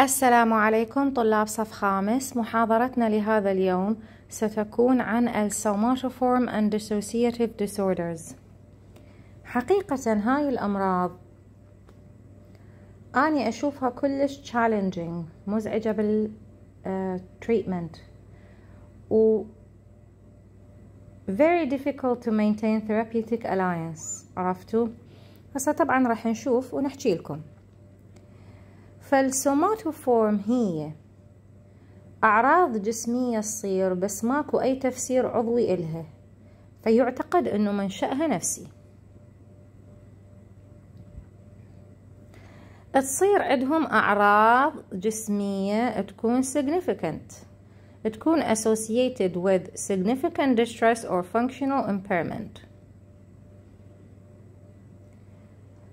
السلام عليكم طلاب صف خامس محاضرتنا لهذا اليوم ستكون عن السوماتوفورم and dissociative disorders حقيقة هاي الأمراض أني أشوفها كلش challenging مزعجة آه، treatment و very difficult to maintain therapeutic alliance عرفتوا؟ هسه طبعا راح نشوف ونحكي لكم فالسوماتوفورم هي أعراض جسمية تصير بس ماكو أي تفسير عضوي إلها فيعتقد أنه منشأها نفسي تصير عندهم أعراض جسمية تكون significant تكون associated with significant distress or functional impairment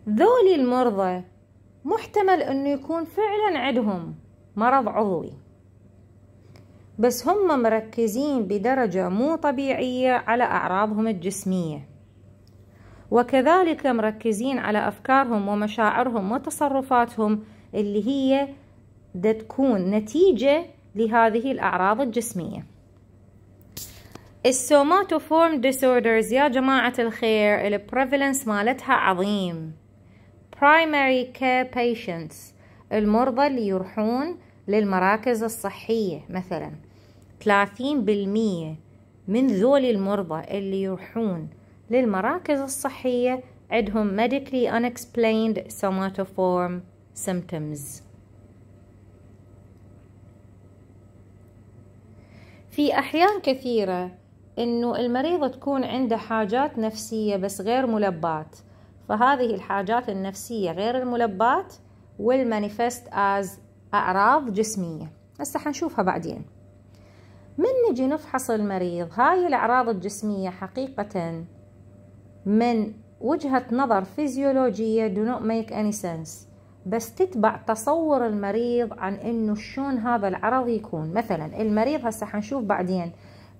ذولي المرضى محتمل انه يكون فعلا عندهم مرض عضوي بس هم مركزين بدرجة مو طبيعية على أعراضهم الجسمية وكذلك مركزين على أفكارهم ومشاعرهم وتصرفاتهم اللي هي دا تكون نتيجة لهذه الأعراض الجسمية السوماتوفورم ديسوردرز يا جماعة الخير البريفلنس مالتها عظيم primary care patients المرضى اللي يروحون للمراكز الصحية مثلا ثلاثين بالمية من ذول المرضى اللي يروحون للمراكز الصحية عندهم medically unexplained somatoform symptoms في أحيان كثيرة إنه المريضة تكون عنده حاجات نفسية بس غير ملبات فهذه الحاجات النفسية غير الملبات والمانيفست از أعراض جسمية هسه حنشوفها بعدين من نجي نفحص المريض هاي الأعراض الجسمية حقيقة من وجهة نظر فيزيولوجية do not make any sense بس تتبع تصور المريض عن انه شلون هذا العرض يكون مثلا المريض هسه حنشوف بعدين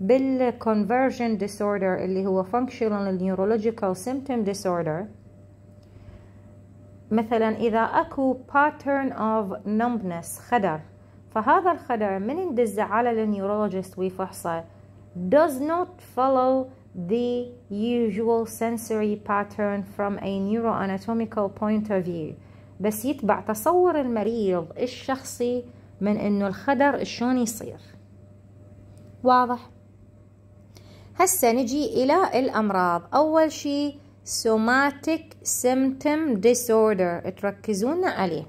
بالconversion disorder اللي هو functional neurological symptom disorder مثلا إذا أكو pattern of numbness خدر فهذا الخدر من ندزه على النيورولوجيست ويفحصه does not follow the usual sensory pattern from a neuroanatomical point of view بس يتبع تصور المريض الشخصي من انه الخدر شلون يصير واضح هسه نجي الى الامراض اول شيء Somatic Symptom Disorder تركزون عليه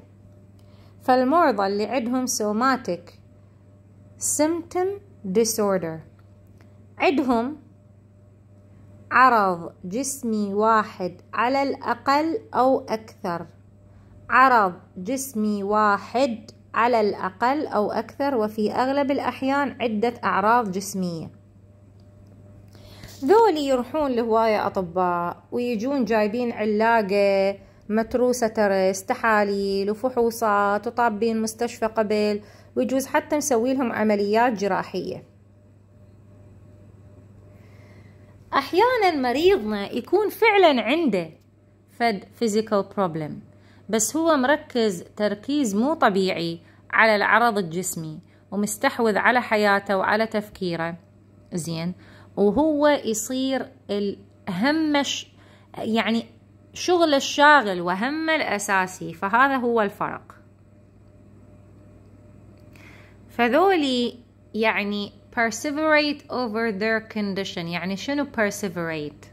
فالمرضى اللي عندهم Somatic Symptom Disorder عندهم عرض جسمي واحد على الأقل أو أكثر عرض جسمي واحد على الأقل أو أكثر وفي أغلب الأحيان عدة أعراض جسمية ذولي يروحون لهواية أطباء ويجون جايبين علاقة متروسة ترس تحاليل وفحوصات وطابين مستشفى قبل ويجوز حتى نسوي لهم عمليات جراحية أحيانا مريضنا يكون فعلا عنده فد physical problem بس هو مركز تركيز مو طبيعي على العرض الجسمي ومستحوذ على حياته وعلى تفكيره زين وهو يصير الهمش يعني شغل الشاغل وهم الأساسي فهذا هو الفرق فذولي يعني perseverate over their condition يعني شنو perseverate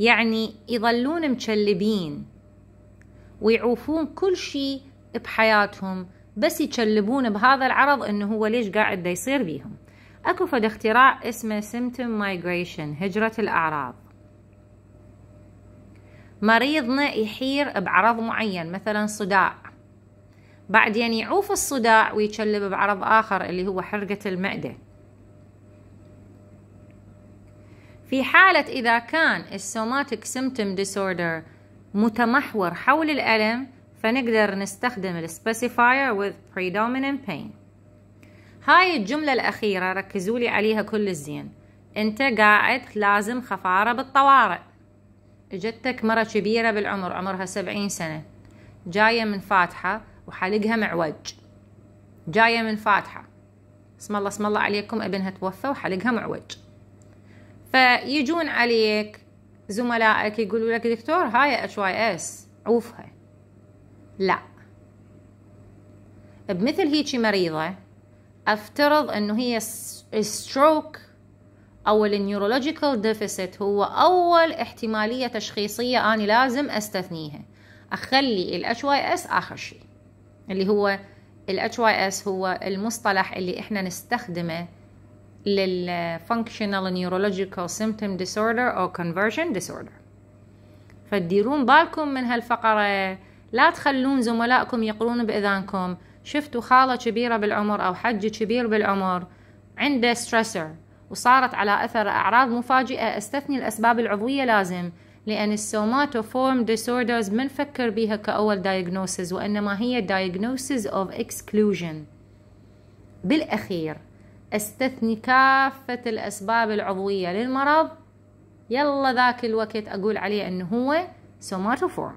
يعني يظلون مشلبين ويعوفون كل شيء بحياتهم بس يشلبون بهذا العرض انه هو ليش قاعد يصير بيهم اكو فد اختراع اسمه symptom migration هجرة الاعراض مريضنا يحير بعرض معين مثلا صداع بعدين يعني يعوف الصداع ويتشلب بعرض آخر اللي هو حرقة المعدة في حالة إذا كان السوماتيك سيمتم ديسوردر متمحور حول الألم فنقدر نستخدم السبيسيفاير with predominant pain هاي الجملة الأخيرة ركزوا لي عليها كل الزين أنت قاعد لازم خفارة بالطوارئ اجتك مرة كبيرة بالعمر عمرها سبعين سنة جاية من فاتحة وحلقها معوج جاية من فاتحة اسم الله اسم الله عليكم ابنها توفى وحلقها معوج فيجون عليك زملائك يقولوا لك دكتور هاي اتش واي اس عوفها لا بمثل هيجي مريضة افترض انه هي ستروك او النيورولوجيكال ديفيسيت هو اول احتماليه تشخيصيه انا لازم استثنيها اخلي الاتش واي اس اخر شيء اللي هو الاتش واي اس هو المصطلح اللي احنا نستخدمه للفانكشنال نيورولوجيكال سيمتوم ديسوردر او كونفرجن ديسوردر فديرون بالكم من هالفقره لا تخلون زملائكم يقرون باذانكم شفتوا خالة كبيرة بالعمر أو حج كبير بالعمر عنده ستريسر وصارت على أثر أعراض مفاجئة استثني الأسباب العضوية لازم لأن السوماتوفورم ديسوردرز نفكر بيها كأول دايجنوسز وإنما هي دايجنوسز أوف إكسكلوجن بالأخير استثني كافة الأسباب العضوية للمرض يلا ذاك الوقت أقول عليه أنه هو سوماتوفورم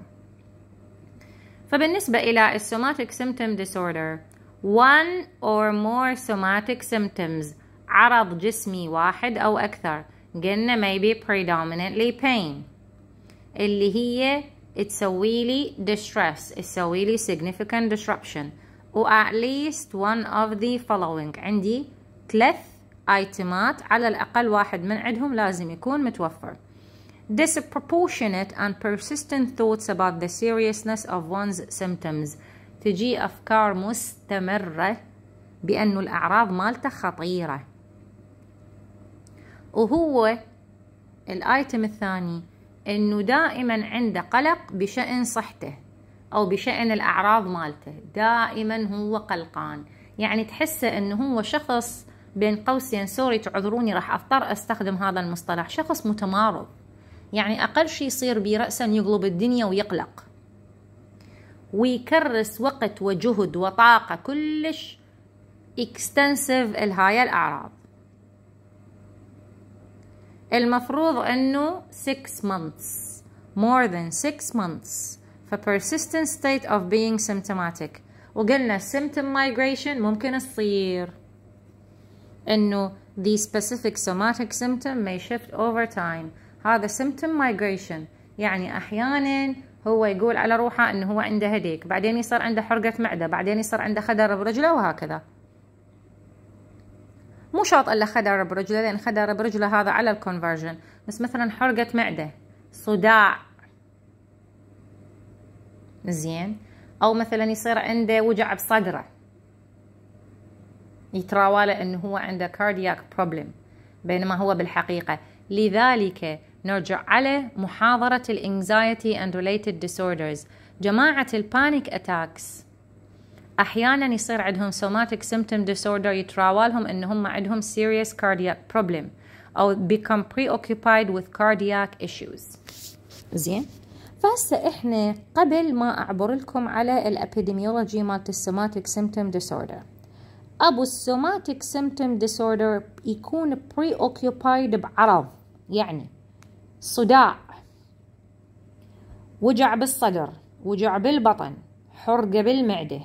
فبالنسبة إلى السوماتيك symptom disorder one or more somatic symptoms عرض جسمي واحد أو أكثر قلنا maybe predominantly pain اللي هي تسوي لي distress تسوي لي significant disruption و at least one of the following عندي ثلاث ايتمات على الأقل واحد من عندهم لازم يكون متوفر disproportionate and persistent thoughts about the seriousness of one's symptoms تجي أفكار مستمرة بأنه الأعراض مالته خطيرة وهو الآيتم الثاني أنه دائما عنده قلق بشأن صحته أو بشأن الأعراض مالته دائما هو قلقان يعني تحسه أنه هو شخص بين قوسين سوري تعذروني راح أضطر أستخدم هذا المصطلح شخص متمارض يعني أقل شي يصير بيه رأسا يقلب الدنيا ويقلق ويكرس وقت وجهد وطاقة كلش اكستنسيف لهاي الأعراض المفروض أنه 6 months more than 6 months for persistent state of being symptomatic وقلنا symptom migration ممكن تصير أنه the specific somatic symptom may shift over time هذا symptom migration يعني احيانا هو يقول على روحه انه هو عنده هديك بعدين يصير عنده حرقة معدة بعدين يصير عنده خدر برجله وهكذا مو شرط الا خدر برجله لان خدر برجله هذا على الكونفرجن بس مثلا حرقة معدة صداع زين او مثلا يصير عنده وجع بصدره يتراوى له انه هو عنده كاردياك بروبلم بينما هو بالحقيقه لذلك نرجع على محاضرة Anxiety and related disorders جماعة Panic Attacks احيانا يصير عندهم somatic symptom disorder يتراوالهم ان هم عندهم serious cardiac problem او become preoccupied with cardiac issues زين فهسه احنا قبل ما اعبر لكم على الابيديميولوجي مالت السوماتيك سيمتوم ديسوردر ابو السوماتيك سيمتوم ديسوردر يكون بري اوكيوبايد بعرض يعني صداع وجع بالصدر وجع بالبطن حرقة بالمعدة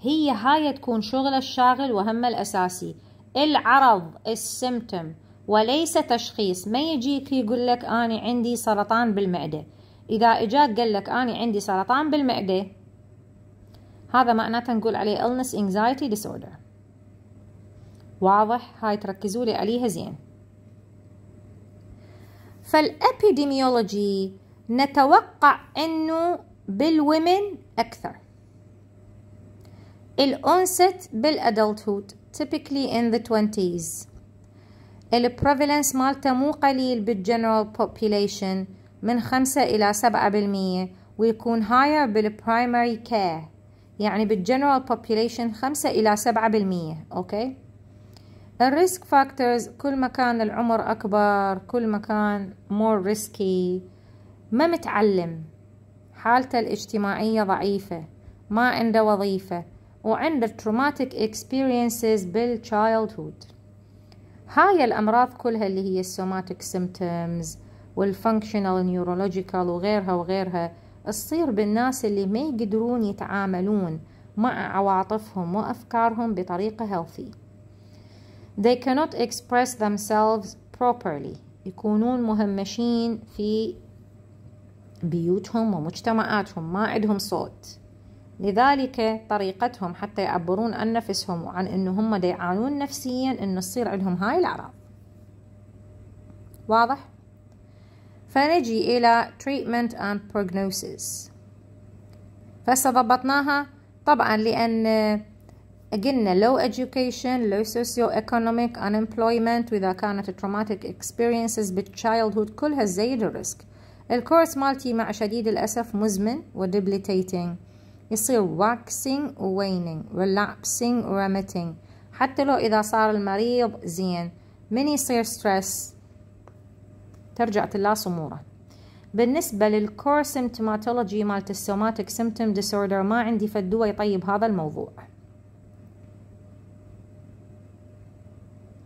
هي هاي تكون شغل الشاغل وهم الأساسي العرض السمتم وليس تشخيص ما يجيك يقول لك أنا عندي سرطان بالمعدة إذا إجاك قال لك أنا عندي سرطان بالمعدة هذا معناته نقول عليه illness anxiety disorder واضح هاي تركزوا لي عليها زين فالابيديميولوجي نتوقع انه بالومن اكثر الأونست بالأدلتهود typically in the 20s البروفيلنس مالته مو قليل بالجنرال population من 5 إلى 7% ويكون higher بالبرايمري كير يعني بالجنرال population 5 إلى 7% أوكي okay? الريسك فاكتورز كل ما كان العمر أكبر كل ما كان مور ريسكي ما متعلم حالته الاجتماعية ضعيفة ما عنده وظيفة وعنده traumatic experiences بالتشايلدهود هاي الأمراض كلها اللي هي السوماتيك symptoms والفانكشنال نيورولوجيكال وغيرها وغيرها تصير بالناس اللي ما يقدرون يتعاملون مع عواطفهم وأفكارهم بطريقة healthy they cannot express themselves properly يكونون مهمشين في بيوتهم ومجتمعاتهم ما عندهم صوت لذلك طريقتهم حتى يعبرون عن نفسهم وعن ان هم يعانون نفسيا ان تصير عندهم هاي الاعراض واضح فنجي الى treatment and prognosis فسه ضبطناها طبعا لان قلنا low education low socio-economic unemployment وإذا كانت traumatic experiences بالchildhood كلها تزيد الريسك الكورس مالتي مع شديد الأسف مزمن وdebilitating يصير waxing و waning relapsing remitting حتى لو إذا صار المريض زين من يصير stress ترجع تلا صموره بالنسبة للكور سيمتوماتولوجي مالت السوماتيك سيمتوم ديسوردر ما عندي فدوة يطيب هذا الموضوع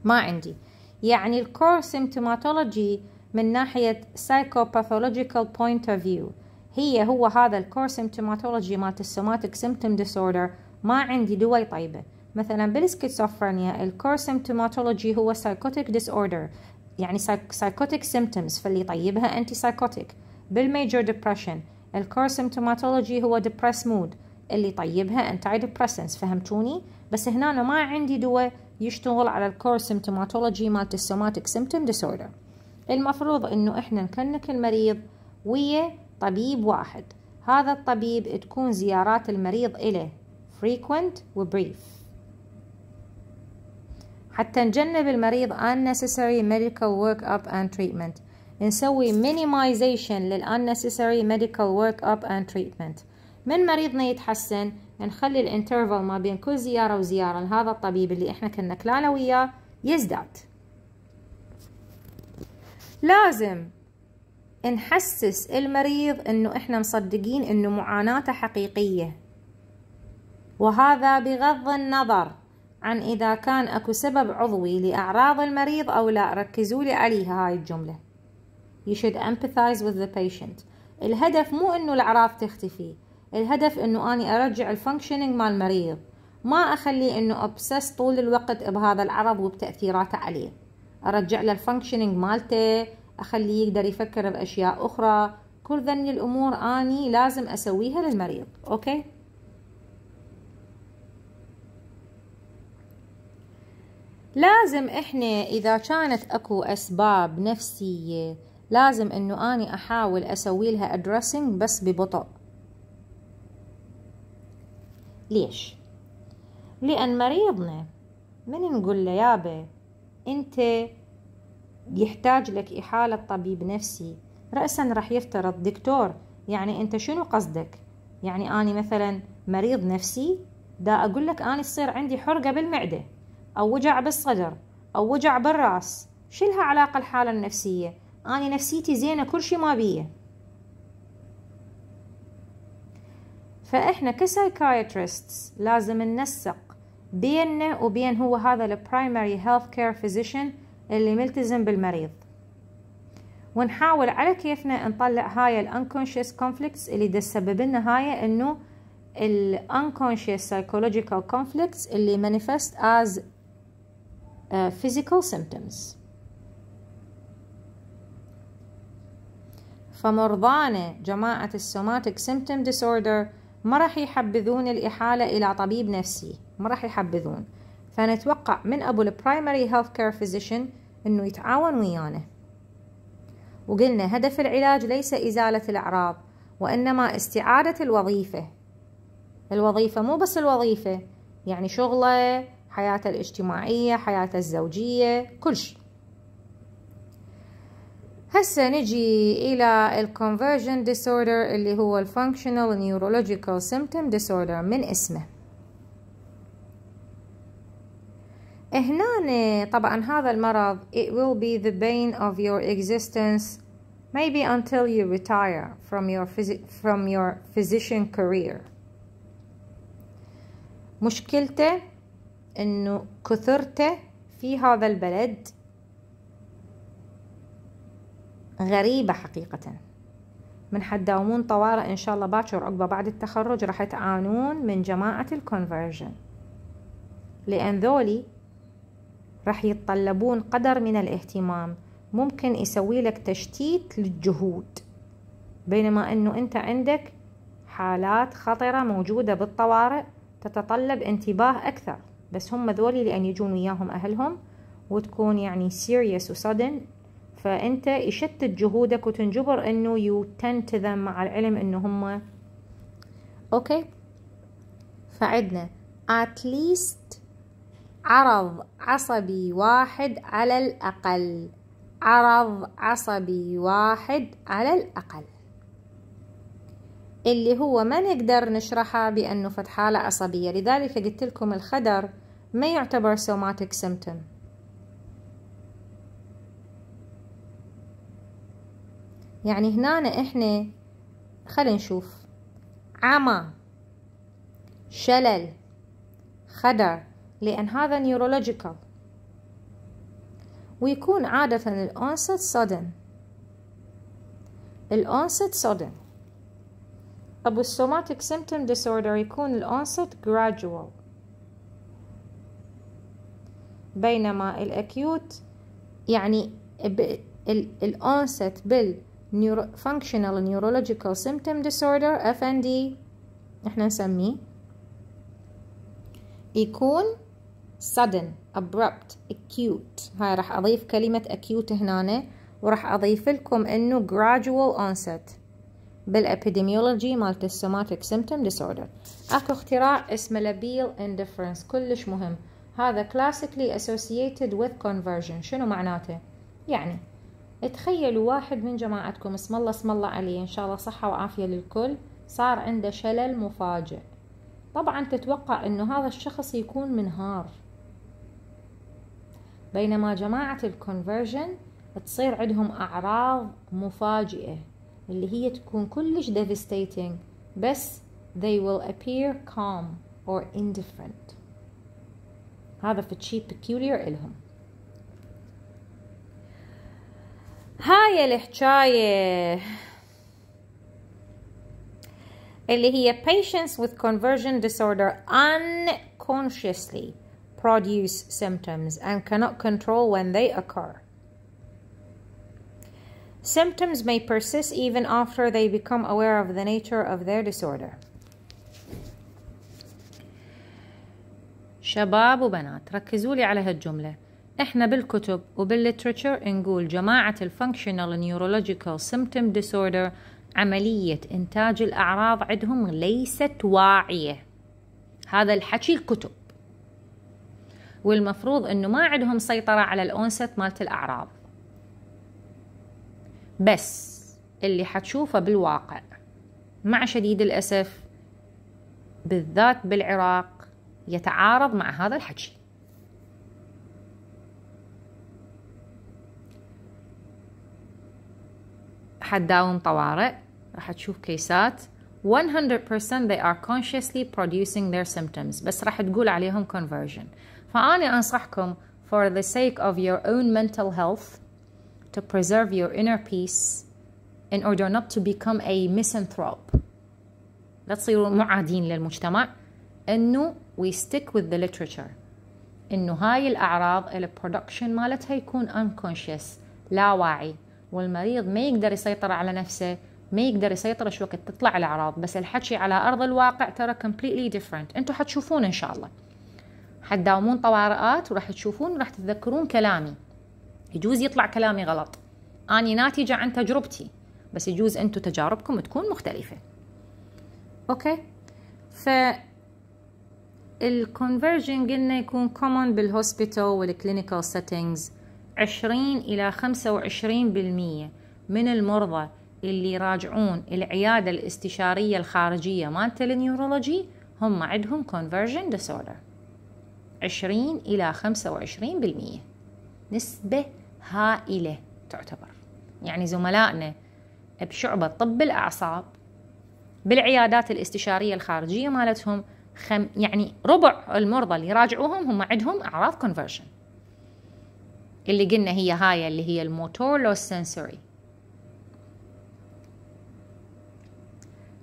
ما عندي يعني الكور سيمتوماتولوجي من ناحية psychopathological point of view هي هو هذا الكور سيمتوماتولوجي مالت السوماتيك سيمتوم ديسوردر ما عندي دواي طيبة مثلا بالسكيزوفرينيا الكور سيمتوماتولوجي هو psychotic disorder يعني psychotic symptoms فاللي يطيبها انتي psychotic بالميجور ديبرشن الكور سيمتوماتولوجي هو depressed mood اللي طيبها انتي depressants فهمتوني بس هنا أنا ما عندي دواء يشتغل على الكور سيمتوماتولوجي مالت السوماتيك سيمتوم ديسوردر المفروض انه احنا نكنك المريض ويا طبيب واحد هذا الطبيب تكون زيارات المريض إله frequent وبريف حتى نجنب المريض unnecessary medical work up and treatment نسوي minimization لل unnecessary medical work up and treatment من مريضنا يتحسن نخلي الانترفال ما بين كل زيارة وزيارة لهذا الطبيب اللي احنا كنا كلانا وياه يزداد لازم نحسس المريض انه احنا مصدقين انه معاناته حقيقية وهذا بغض النظر عن إذا كان أكو سبب عضوي لأعراض المريض أو لا ركزوا لي عليها هاي الجملة You should empathize with the patient الهدف مو أنه الأعراض تختفي الهدف انه اني ارجع الفانكشنينج مال المريض ما اخليه انه ابسس طول الوقت بهذا العرض وبتاثيراته عليه ارجع له الفانكشنينج مالته اخليه يقدر يفكر باشياء اخرى كل ذني الامور اني لازم اسويها للمريض اوكي لازم احنا اذا كانت اكو اسباب نفسيه لازم انه اني احاول اسوي لها ادريسنج بس ببطء ليش لان مريضنا من نقول له يابا انت يحتاج لك احاله طبيب نفسي راسا راح يفترض دكتور يعني انت شنو قصدك يعني اني مثلا مريض نفسي دا اقول لك اني تصير عندي حرقه بالمعده او وجع بالصدر او وجع بالراس شلها علاقه الحاله النفسيه اني نفسيتي زينه كل شي ما بيه فإحنا كسايكايترستس لازم ننسق بيننا وبين هو هذا البرايمري هيلث كير فيزيشن اللي ملتزم بالمريض ونحاول على كيفنا نطلع هاي الانكونشس كونفليكتس اللي تسبب لنا هاي انه الانكونشس psychological conflicts اللي manifest as فيزيكال uh, physical symptoms فمرضانا جماعة السوماتيك symptom disorder ما راح يحبذون الإحالة إلى طبيب نفسي ما راح يحبذون فنتوقع من أبو البرايمري هيلث كير فيزيشن أنه يتعاون ويانا وقلنا هدف العلاج ليس إزالة الأعراض وإنما استعادة الوظيفة الوظيفة مو بس الوظيفة يعني شغله حياته الاجتماعية حياته الزوجية كل شيء هسه نجي إلى الـ Conversion Disorder اللي هو الـ Functional Neurological Symptom Disorder من اسمه هنا طبعا هذا المرض it will be the bane of your existence maybe until you retire from your, from your physician career مشكلته انه كثرته في هذا البلد غريبة حقيقة من حتداومون طوارئ إن شاء الله باكر عقبة بعد التخرج راح تعانون من جماعة الكونفرجن لأن ذولي راح يتطلبون قدر من الاهتمام ممكن يسوي لك تشتيت للجهود بينما أنه أنت عندك حالات خطرة موجودة بالطوارئ تتطلب انتباه أكثر بس هم ذولي لأن يجون وياهم أهلهم وتكون يعني serious وصدن فانت يشتت جهودك وتنجبر انه يو تنتذم مع العلم انه هم اوكي فعدنا at least عرض عصبي واحد على الأقل عرض عصبي واحد على الأقل اللي هو ما نقدر نشرحه بأنه فتحاله حالة عصبية لذلك قلت لكم الخدر ما يعتبر سوماتيك سيمتوم يعني هنا احنا خلينا نشوف عمى شلل خدر لأن هذا نيورولوجيكال ويكون عادة الأونست صدن الأونست صدن أبو السوماتيك سيمتوم ديسوردر يكون الأونست gradual بينما الأكيوت يعني الأونست بال Neuro Functional Neurological Symptom Disorder FND احنا نسميه يكون sudden abrupt acute هاي راح اضيف كلمة acute هنا وراح اضيف لكم انه gradual onset بالابيديميولوجي مالت السوماتيك سيمتوم ديسوردر اكو اختراع اسمه لابيل اندفرنس كلش مهم هذا كلاسيكلي اسوسييتد وذ كونفرجن شنو معناته يعني تخيلوا واحد من جماعتكم اسم الله اسم الله عليه ان شاء الله صحة وعافية للكل صار عنده شلل مفاجئ طبعا تتوقع انه هذا الشخص يكون منهار بينما جماعة الكونفرجن تصير عندهم اعراض مفاجئة اللي هي تكون كلش devastating بس they will appear calm or indifferent هذا في شيء peculiar إلهم هاي الحكاية اللي هي patients with conversion disorder unconsciously produce symptoms and cannot control when they occur. Symptoms may persist even after they become aware of the nature of their disorder. شباب وبنات ركزوا لي على هالجمله احنا بالكتب وبالليتراتشر نقول جماعة الفانكشنال نيورولوجيكال سيمتوم ديسوردر عملية إنتاج الأعراض عندهم ليست واعية هذا الحكي الكتب والمفروض انه ما عندهم سيطرة على الأونست مالت الأعراض بس اللي حتشوفه بالواقع مع شديد الأسف بالذات بالعراق يتعارض مع هذا الحكي حتداوم طوارئ راح تشوف كيسات 100% they are consciously producing their symptoms بس راح تقول عليهم conversion فأنا أنصحكم for the sake of your own mental health to preserve your inner peace in order not to become a misanthrope لا تصيروا معادين للمجتمع انه we stick with the literature انه هاي الاعراض البرودكشن مالتها يكون unconscious لا واعي والمريض ما يقدر يسيطر على نفسه ما يقدر يسيطر شو وقت تطلع الاعراض بس الحكي على ارض الواقع ترى completely different انتم حتشوفون ان شاء الله حتداومون طوارئات وراح تشوفون وراح تتذكرون كلامي يجوز يطلع كلامي غلط اني ناتجه عن تجربتي بس يجوز انتم تجاربكم تكون مختلفه اوكي ف الكونفرجن قلنا يكون كومون بالهوسبيتال والكلينيكال سيتنجز عشرين إلى خمسة وعشرين بالمية من المرضى اللي يراجعون العيادة الاستشارية الخارجية مالت النيورولوجي هم عندهم conversion disorder عشرين إلى خمسة وعشرين بالمية نسبة هائلة تعتبر يعني زملائنا بشعبة طب الأعصاب بالعيادات الاستشارية الخارجية مالتهم خم يعني ربع المرضى اللي يراجعوهم هم عندهم أعراض conversion اللي قلنا هي هاي اللي هي الموتور لو سنسوري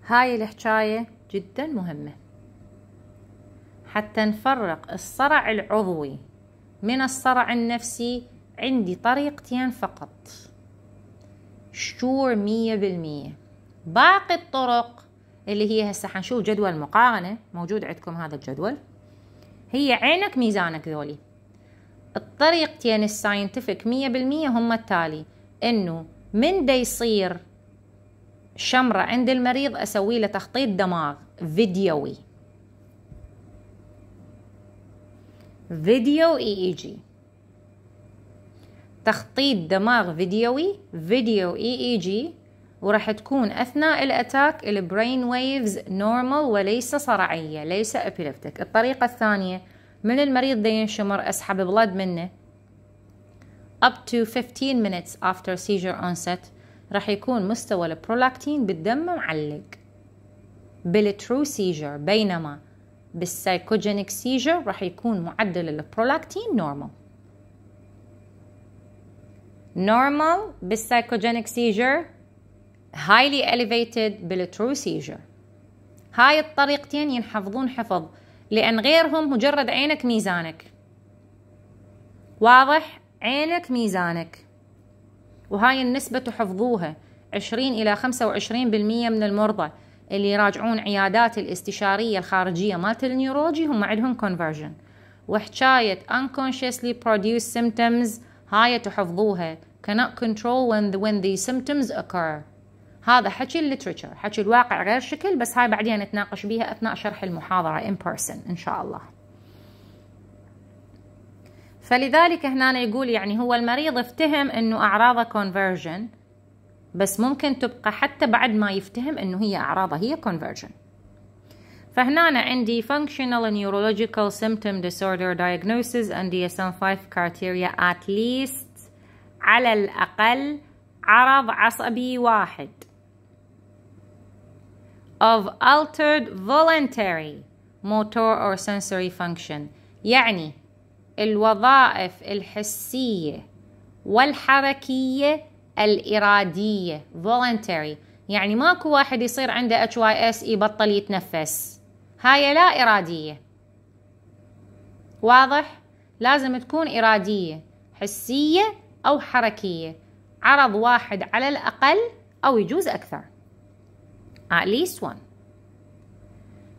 هاي الحكاية جدا مهمة حتى نفرق الصرع العضوي من الصرع النفسي عندي طريقتين فقط شور مية بالمية باقي الطرق اللي هي هسه حنشوف جدول مقارنة موجود عندكم هذا الجدول هي عينك ميزانك ذولي الطريقتين يعني الساينتفك مية بالمية هم التالي انه من دا يصير شمرة عند المريض اسوي له تخطيط دماغ فيديوي فيديو اي اي جي تخطيط دماغ فيديوي فيديو اي اي جي وراح تكون اثناء الاتاك البرين ويفز نورمال وليس صرعيه ليس ابيلفتك الطريقه الثانيه من المريض دا ينشمر اسحب بلد منه up to 15 minutes after seizure onset راح يكون مستوى البرولاكتين بالدم معلق بالترو سيجر بينما بالسايكوجينيك سيجر راح يكون معدل البرولاكتين نورمال normal بالسايكوجينيك سيجر highly elevated بالترو سيجر هاي الطريقتين ينحفظون حفظ لأن غيرهم مجرد عينك ميزانك واضح عينك ميزانك وهاي النسبة تحفظوها 20 إلى 25% من المرضى اللي يراجعون عيادات الاستشارية الخارجية مالت النيورولوجي هم عندهم conversion وحكاية unconsciously produced symptoms هاي تحفظوها cannot control when the, when the symptoms occur هذا حكي الليترشر حكي الواقع غير شكل بس هاي بعدين نتناقش بيها أثناء شرح المحاضرة in person إن شاء الله فلذلك هنا يقول يعني هو المريض افتهم أنه أعراضه conversion بس ممكن تبقى حتى بعد ما يفتهم أنه هي أعراضه هي conversion فهنا عندي functional neurological symptom disorder diagnosis and DSM-5 criteria at least على الأقل عرض عصبي واحد of altered voluntary motor or sensory function يعني الوظائف الحسية والحركية الإرادية voluntary يعني ماكو واحد يصير عنده HYS يبطل يتنفس هاي لا إرادية واضح لازم تكون إرادية حسية أو حركية عرض واحد على الأقل أو يجوز أكثر at least one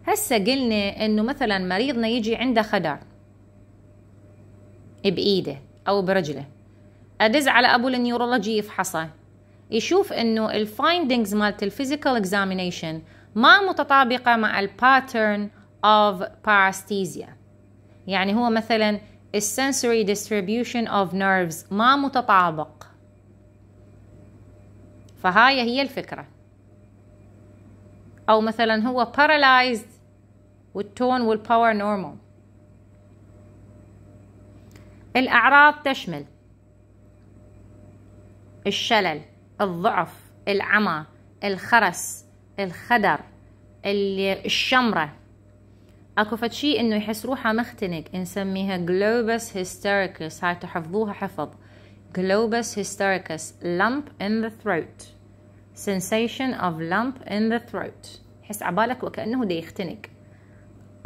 هسه قلنا انه مثلا مريضنا يجي عنده خدر بايده او برجله ادز على ابو النيورولوجي يفحصه يشوف انه الفايندنجز مالت الفيزيكال اكزامينيشن ما متطابقه مع الباترن اوف باراستيزيا يعني هو مثلا السنسوري distribution اوف nerves ما متطابق فهاي هي الفكره أو مثلا هو paralyzed والتون والباور نورمال الأعراض تشمل الشلل الضعف العمى الخرس الخدر الشمرة اكو فتشي انه يحس روحه مختنق نسميها globus hystericus هاي تحفظوها حفظ globus hystericus lump in the throat sensation of lump in the throat حس عبالك وكأنه دي يختنق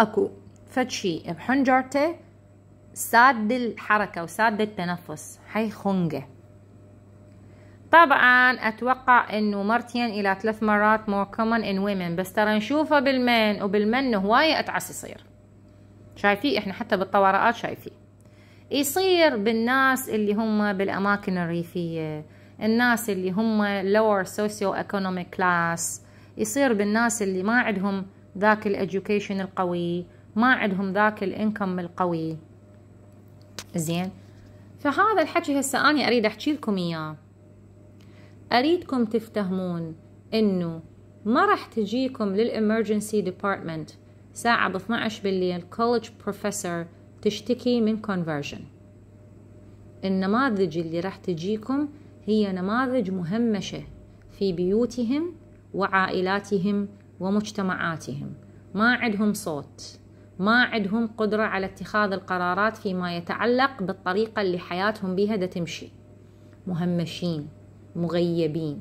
أكو فتشي بحنجرته ساد الحركة وساد التنفس حي خنقة طبعا أتوقع أنه مرتين إلى ثلاث مرات more common in women بس ترى نشوفه بالمن وبالمن هواية أتعس يصير شايفيه إحنا حتى بالطوارئات شايفيه يصير بالناس اللي هم بالأماكن الريفية الناس اللي هم lower socio-economic class يصير بالناس اللي ما عندهم ذاك الeducation القوي ما عندهم ذاك الانكم القوي زين فهذا الحكي هسه أنا أريد أحكي لكم إياه أريدكم تفتهمون إنه ما راح تجيكم للإمرجنسي ديبارتمنت ساعة ب 12 بالليل كولج بروفيسور تشتكي من كونفرجن النماذج اللي راح تجيكم هي نماذج مهمشه في بيوتهم وعائلاتهم ومجتمعاتهم ما عندهم صوت ما عندهم قدرة على اتخاذ القرارات فيما يتعلق بالطريقة اللي حياتهم بها دا تمشي مهمشين مغيبين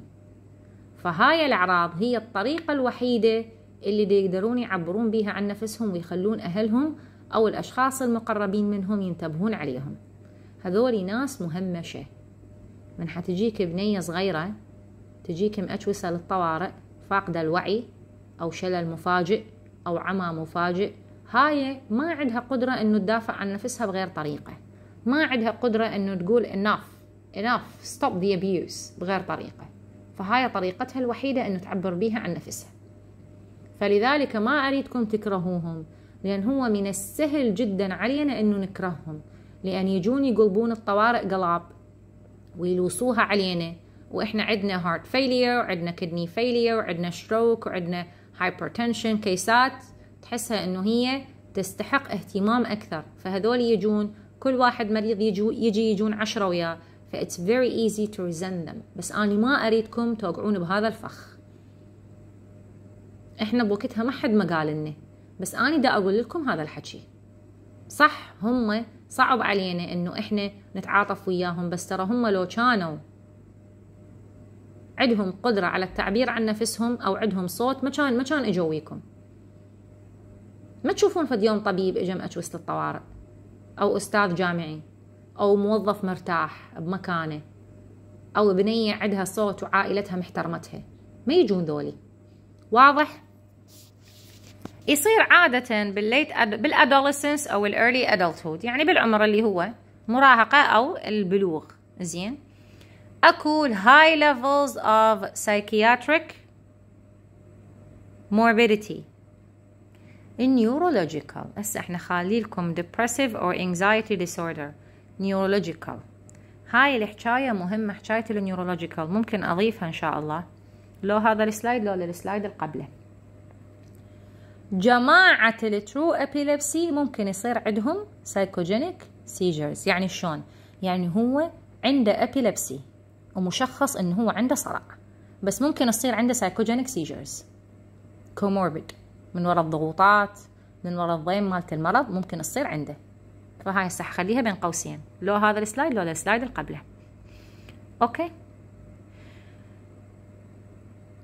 فهاي الأعراض هي الطريقة الوحيدة اللي يقدرون يعبرون بها عن نفسهم ويخلون أهلهم أو الأشخاص المقربين منهم ينتبهون عليهم هذول ناس مهمشة من حتجيك بنية صغيرة تجيك مأجوسة للطوارئ فاقدة الوعي أو شلل مفاجئ أو عمى مفاجئ هاي ما عندها قدرة أنه تدافع عن نفسها بغير طريقة ما عندها قدرة أنه تقول enough enough stop the abuse بغير طريقة فهاي طريقتها الوحيدة أنه تعبر بيها عن نفسها فلذلك ما أريدكم تكرهوهم لأن هو من السهل جدا علينا أنه نكرههم لأن يجون يقلبون الطوارئ قلاب ويلوصوها علينا واحنا عندنا هارت فيلير وعندنا كدني فيلير وعندنا ستروك وعندنا هايبرتنشن كيسات تحسها انه هي تستحق اهتمام اكثر فهذول يجون كل واحد مريض يجو يجي يجون عشرة وياه ف it's very easy to resent them بس أنا ما أريدكم توقعون بهذا الفخ إحنا بوقتها ما حد ما قال لنا بس أنا دا أقول لكم هذا الحكي صح هم صعب علينا انه احنا نتعاطف وياهم بس ترى هم لو كانوا عندهم قدرة على التعبير عن نفسهم او عندهم صوت ما كان ما كان اجوا وياكم. ما تشوفون فد يوم طبيب اجى وسط الطوارئ او استاذ جامعي او موظف مرتاح بمكانه او بنية عندها صوت وعائلتها محترمتها ما يجون ذولي واضح يصير عادة بالليت بالادوليسنس او الايرلي ادلتهود يعني بالعمر اللي هو مراهقة او البلوغ زين اكو هاي ليفلز اوف سايكياتريك morbidity النيورولوجيكال هسه احنا خالي لكم ديبرسيف اور انكزايتي ديسوردر neurological هاي الحكاية مهمة حكاية النيورولوجيكال ممكن اضيفها ان شاء الله لو هذا السلايد لو للسلايد اللي قبله جماعة الترو ابيلبسي ممكن يصير عندهم سايكوجينيك سيجرز يعني شلون يعني هو عنده ابيلبسي ومشخص انه هو عنده صرع بس ممكن تصير عنده سايكوجينيك سيجرز كوموربيد من وراء الضغوطات من وراء الضيم مالت المرض ممكن تصير عنده فهاي هسه حخليها بين قوسين لو هذا السلايد لو السلايد اللي قبله اوكي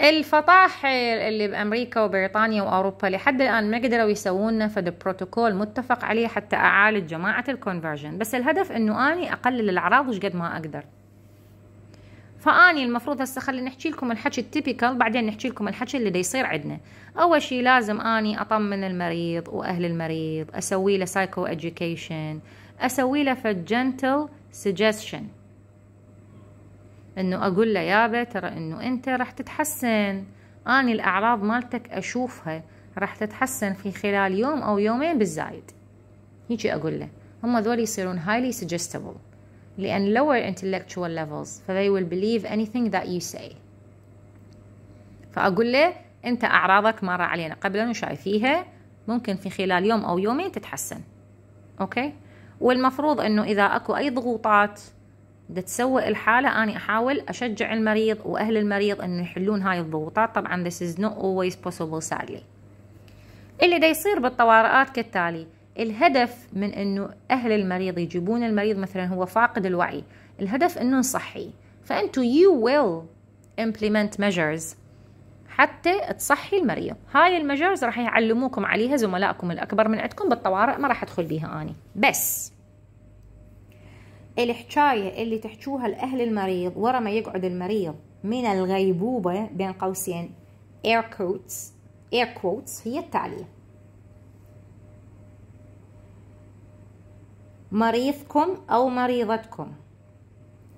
الفطاحل اللي بامريكا وبريطانيا واوروبا لحد الان ما قدروا يسوون فد بروتوكول متفق عليه حتى اعالج جماعه الكونفرجن بس الهدف انه اني اقلل الاعراض وش قد ما اقدر فاني المفروض هسه خلينا نحكي لكم الحكي التيبيكال بعدين نحكي لكم الحكي اللي دا يصير عندنا اول شيء لازم اني اطمن المريض واهل المريض اسوي له سايكو اديوكيشن اسوي له فد جنتل سجستشن انه اقول له يابا ترى انه انت راح تتحسن اني الاعراض مالتك اشوفها راح تتحسن في خلال يوم او يومين بالزايد هيجي اقول له هم ذول يصيرون highly suggestible لأن lower intellectual levels فthey will believe anything that you say فأقول له أنت أعراضك مر علينا قبلا وشايفيها ممكن في خلال يوم أو يومين تتحسن أوكي والمفروض أنه إذا أكو أي ضغوطات بدها تسوء الحالة أنا أحاول أشجع المريض وأهل المريض أنه يحلون هاي الضغوطات طبعا this is not always possible sadly اللي دا يصير بالطوارئات كالتالي الهدف من أنه أهل المريض يجيبون المريض مثلا هو فاقد الوعي الهدف أنه نصحي فأنتو you will implement measures حتى تصحي المريض هاي المجرز راح يعلموكم عليها زملائكم الأكبر من عندكم بالطوارئ ما راح أدخل بيها أنا بس الحكاية اللي تحجوها لأهل المريض ورا ما يقعد المريض من الغيبوبة بين قوسين air quotes air quotes هي التالية مريضكم أو مريضتكم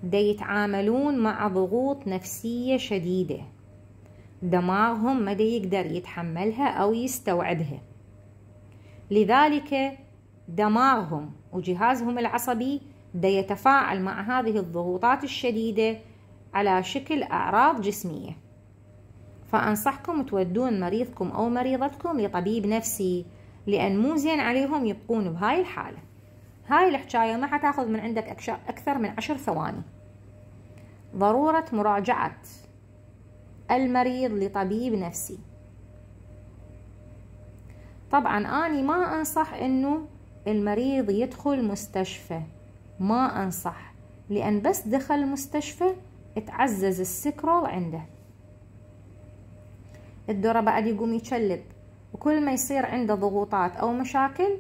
ده يتعاملون مع ضغوط نفسية شديدة دماغهم ما يقدر يتحملها أو يستوعبها لذلك دماغهم وجهازهم العصبي ده يتفاعل مع هذه الضغوطات الشديدة على شكل أعراض جسمية فأنصحكم تودون مريضكم أو مريضتكم لطبيب نفسي لأن مو زين عليهم يبقون بهاي الحالة هاي الحكاية ما حتاخذ من عندك أكثر من عشر ثواني ضرورة مراجعة المريض لطبيب نفسي طبعا أنا ما أنصح أنه المريض يدخل مستشفى ما أنصح لأن بس دخل المستشفى اتعزز السكرول عنده الدورة بعد يقوم يتشلب وكل ما يصير عنده ضغوطات أو مشاكل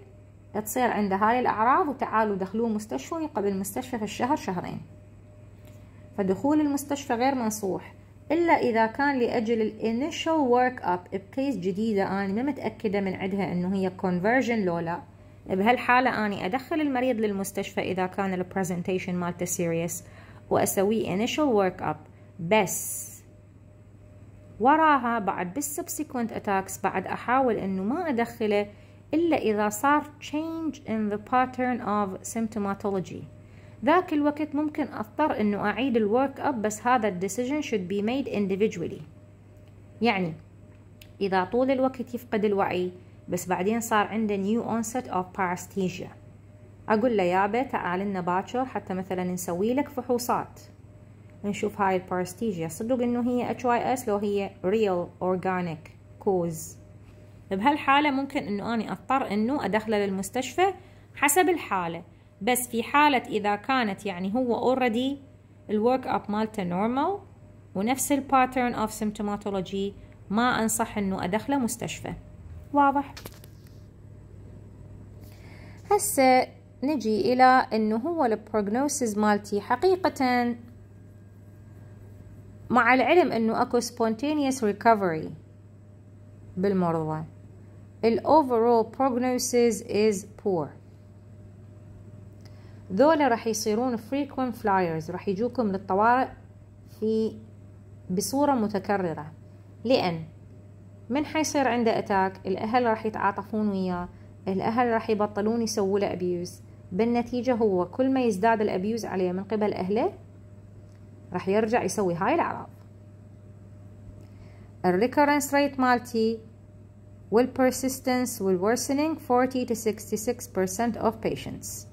تصير عنده هاي الأعراض وتعالوا دخلوه مستشفى ويقبل المستشفى في الشهر شهرين فدخول المستشفى غير منصوح إلا إذا كان لأجل initial ورك أب بكيس جديدة أنا ما متأكدة من عدها إنه هي conversion لو لا بهالحالة أني أدخل المريض للمستشفى إذا كان البرزنتيشن مالته سيريس وأسويه initial work up بس وراها بعد بالسبسيكونت اتاكس بعد أحاول أنه ما أدخله إلا إذا صار change in the pattern of symptomatology ذاك الوقت ممكن أضطر أنه أعيد الورك أب بس هذا الديسيجن should be made individually يعني إذا طول الوقت يفقد الوعي بس بعدين صار عنده نيو اونست اوف باراستيجيا اقول له يابا تعال لنا باكر حتى مثلا نسوي لك فحوصات نشوف هاي الباراستيجيا صدق انه هي اتش واي اس لو هي ريل اورجانيك كوز بهالحاله ممكن انه اني اضطر انه ادخله للمستشفى حسب الحاله بس في حاله اذا كانت يعني هو اوريدي الورك اب مالته نورمال ونفس الباترن اوف سيمتوماتولوجي ما انصح انه ادخله مستشفى واضح هسه نجي الى انه هو البروجنوسيس مالتي حقيقة مع العلم انه اكو spontaneous recovery بالمرضى ال overall prognosis is poor ذولا راح يصيرون frequent flyers راح يجوكم للطوارئ في بصورة متكررة لأن من حيصير عنده اتاك الاهل راح يتعاطفون وياه الاهل راح يبطلون يسووا له ابيوز بالنتيجه هو كل ما يزداد الابيوز عليه من قبل اهله راح يرجع يسوي هاي الاعراض الريكورنس ريت مالتي والبرسيستنس والورسنينج 40 to 66% of patients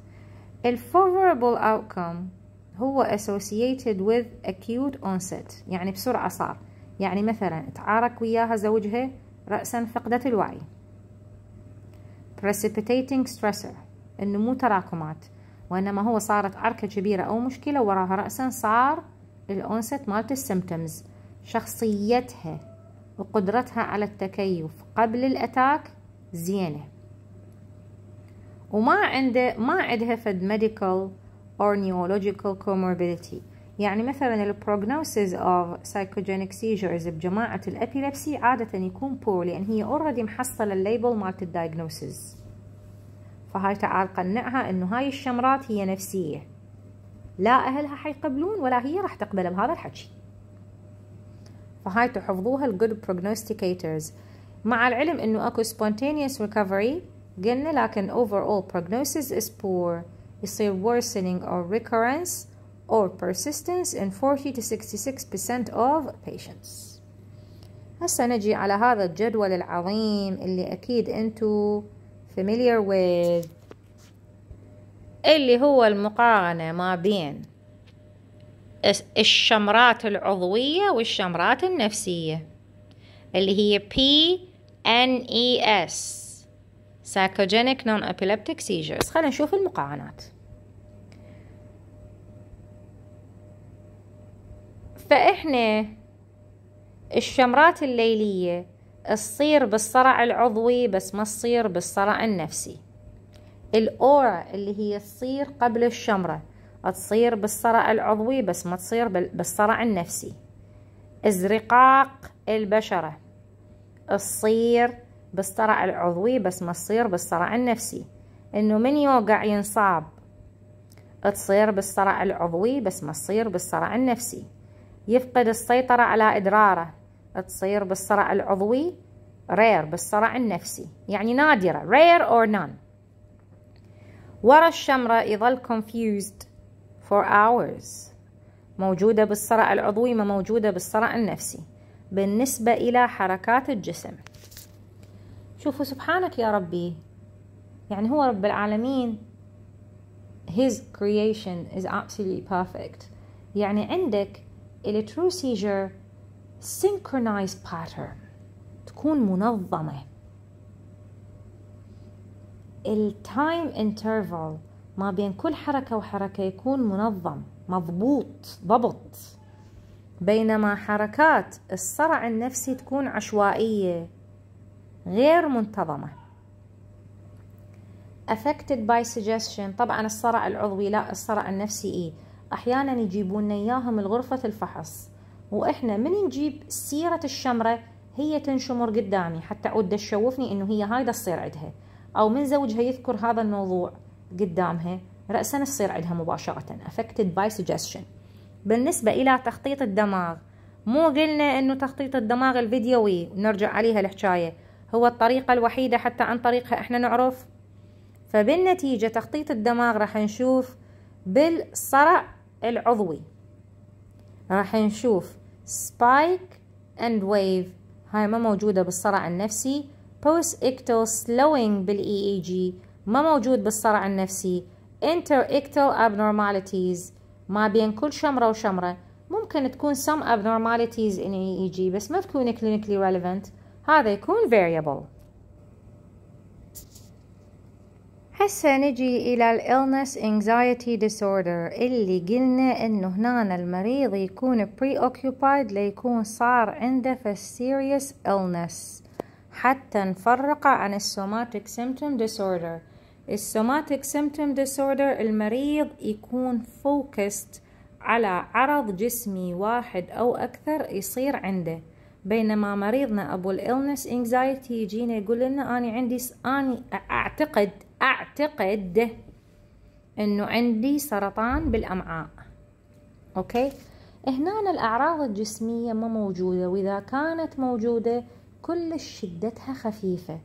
الfavorable outcome هو associated with acute onset يعني بسرعة صار يعني مثلا تعارك وياها زوجها رأسا فقدت الوعي precipitating stressor انه مو تراكمات وانما هو صارت عركة كبيرة او مشكلة وراها رأسا صار الانست مالت السيمتومز شخصيتها وقدرتها على التكيف قبل الاتاك زينة وما عنده ما عندها فد medical or neurological comorbidity يعني مثلا prognosis اوف سايكوجينيك سيجرز بجماعه الابيلبسي عاده يكون بور لان هي اوريدي محصله الليبل مالت diagnosis فهاي تعال قنعها انه هاي الشمرات هي نفسيه لا اهلها حيقبلون ولا هي راح تقبل بهذا الحكي فهاي تحفظوها الجود prognosticators مع العلم انه اكو spontaneous recovery قلنا لكن overall prognosis is poor يصير worsening or recurrence or persistence in 40 to 66% of patients هسه نجي على هذا الجدول العظيم اللي أكيد أنتو familiar with اللي هو المقارنة ما بين الشمرات العضوية والشمرات النفسية اللي هي PNES Psychogenic Non-Epileptic Seizures خلينا نشوف المقارنات فإحنا الشمرات الليلية تصير بالصرع العضوي بس ما تصير بالصرع النفسي الأورا اللي هي تصير قبل الشمرة تصير بالصرع العضوي بس ما تصير بالصرع النفسي ازرقاق البشرة تصير بالصرع العضوي بس ما تصير بالصرع النفسي انه من يوقع ينصاب تصير بالصرع العضوي بس ما تصير بالصرع النفسي يفقد السيطرة على إدراره تصير بالصرع العضوي رير بالصرع النفسي يعني نادرة rare or none ورا الشمرة يظل confused for hours موجودة بالصرع العضوي ما موجودة بالصرع النفسي بالنسبة إلى حركات الجسم شوفوا سبحانك يا ربي يعني هو رب العالمين his creation is absolutely perfect يعني عندك الترو سيجر synchronized pattern تكون منظمة التايم انترفال ما بين كل حركة وحركة يكون منظم مضبوط ضبط بينما حركات الصرع النفسي تكون عشوائية غير منتظمة affected by suggestion طبعا الصرع العضوي لا الصرع النفسي إيه احيانا يجيبون اياهم لغرفة الفحص واحنا من نجيب سيرة الشمرة هي تنشمر قدامي حتى اود تشوفني انه هي هاي تصير عندها او من زوجها يذكر هذا الموضوع قدامها رأسا تصير عندها مباشرة affected by suggestion بالنسبة إلى تخطيط الدماغ مو قلنا انه تخطيط الدماغ الفيديوي نرجع عليها الحكاية هو الطريقة الوحيدة حتى عن طريقها احنا نعرف فبالنتيجة تخطيط الدماغ راح نشوف بالصرع العضوي راح نشوف spike and wave هاي ما موجودة بالصرع النفسي post ictal slowing بالإي إي e جي ما موجود بالصرع النفسي inter ictal abnormalities ما بين كل شمرة وشمرة ممكن تكون some abnormalities in EEG بس ما تكون clinically relevant هذا يكون variable هسه نجي إلى الـ Illness Anxiety Disorder اللي قلنا إنه هنا المريض يكون preoccupied ليكون صار عنده في serious illness حتى نفرقه عن السوماتيك symptom disorder السوماتيك symptom disorder المريض يكون focused على عرض جسمي واحد أو أكثر يصير عنده بينما مريضنا أبو الإلنس anxiety يجينا يقول لنا اني عندي اني أعتقد أعتقد أنه عندي سرطان بالأمعاء أوكي هنا الأعراض الجسمية ما موجودة وإذا كانت موجودة كل شدتها خفيفة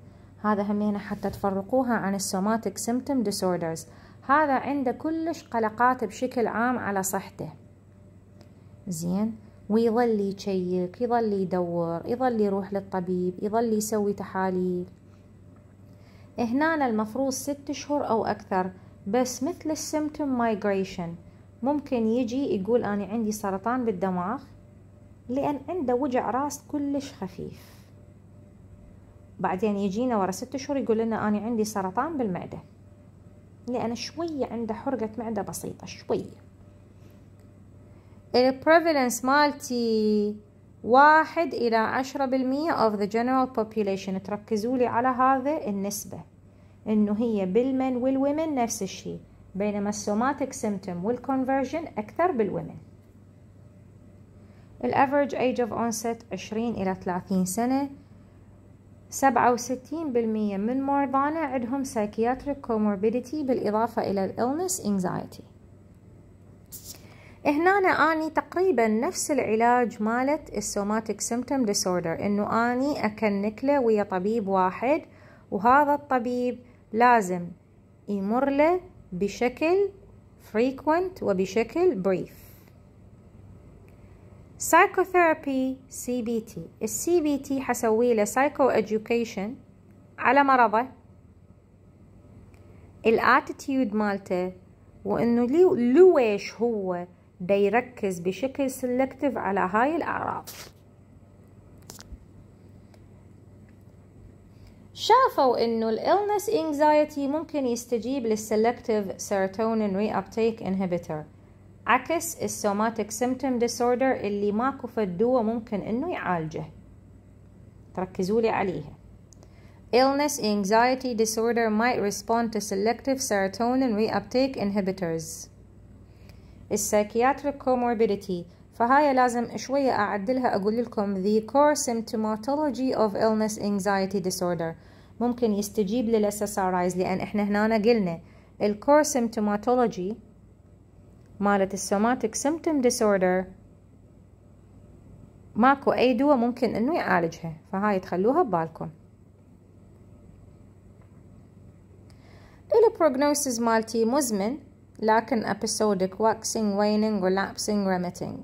هذا همينة حتى تفرقوها عن السوماتيك سيمتم ديسوردرز هذا عنده كلش قلقات بشكل عام على صحته زين ويظل يشيك يظل يدور يظل يروح للطبيب يظل يسوي تحاليل هنا المفروض ست شهور أو أكثر بس مثل السيمتوم مايجريشن ممكن يجي يقول أنا عندي سرطان بالدماغ لأن عنده وجع راس كلش خفيف بعدين يجينا ورا ست شهور يقول لنا أنا عندي سرطان بالمعدة لأن شوية عنده حرقة معدة بسيطة شوية البريفلنس مالتي واحد إلى عشرة بالمية of the general population تركزوا لي على هذا النسبة إنه هي بالمن والومن نفس الشيء بينما السوماتيك symptom والconversion أكثر بالومن الافرج age of onset 20 الى 30 سنه 67% من مرضانا عندهم psychiatric comorbidity بالاضافه الى illness anxiety هنا اني تقريبا نفس العلاج مالت السوماتيك سيمتوم ديسوردر انه اني اكنك له ويا طبيب واحد وهذا الطبيب لازم يمر له بشكل frequent وبشكل بريف سايكوثيرابي سي بي تي السي بي تي حسوي له سايكو education على مرضه الاتيتيود مالته وانه لويش هو دا يركز بشكل سلكتيف على هاي الأعراض شافوا انه الالنس انكزايتي ممكن يستجيب للسلكتيف سيروتونين ري ابتيك انهبيتر عكس السوماتيك سيمتوم ديسوردر اللي ماكو فد دواء ممكن انه يعالجه تركزوا لي عليها Illness anxiety disorder might respond to selective serotonin reuptake inhibitors السايكياتريك comorbidity فهاي لازم شوية أعدلها أقول لكم the core symptomatology of illness anxiety disorder ممكن يستجيب للSSRIs لأن إحنا هنا قلنا core symptomatology مالت السوماتيك symptom disorder ماكو أي دواء ممكن إنه يعالجها فهاي تخلوها ببالكم البروجنوسيس مالتي مزمن لكن episodic waxing waning relapsing remitting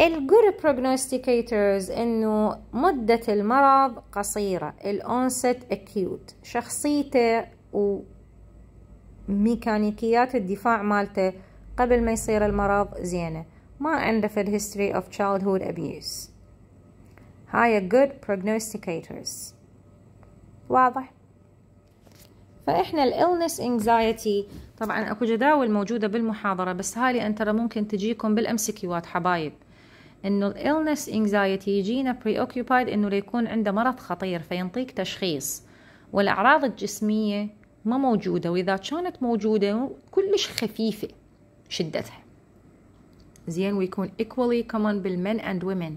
الجود prognosticators انه مدة المرض قصيرة الأونست acute شخصيته وميكانيكيات الدفاع مالته قبل ما يصير المرض زينة ما عنده في الهيستوري of childhood abuse هاي good prognosticators واضح فإحنا الإلنس anxiety طبعا اكو جداول موجودة بالمحاضرة بس هاي ترى ممكن تجيكم بالام سي كيوات حبايب انه الالنس انكزايتي يجينا بري انه ليكون عنده مرض خطير فينطيك تشخيص والاعراض الجسمية ما موجودة واذا كانت موجودة كلش خفيفة شدتها زين ويكون equally common بالمن اند women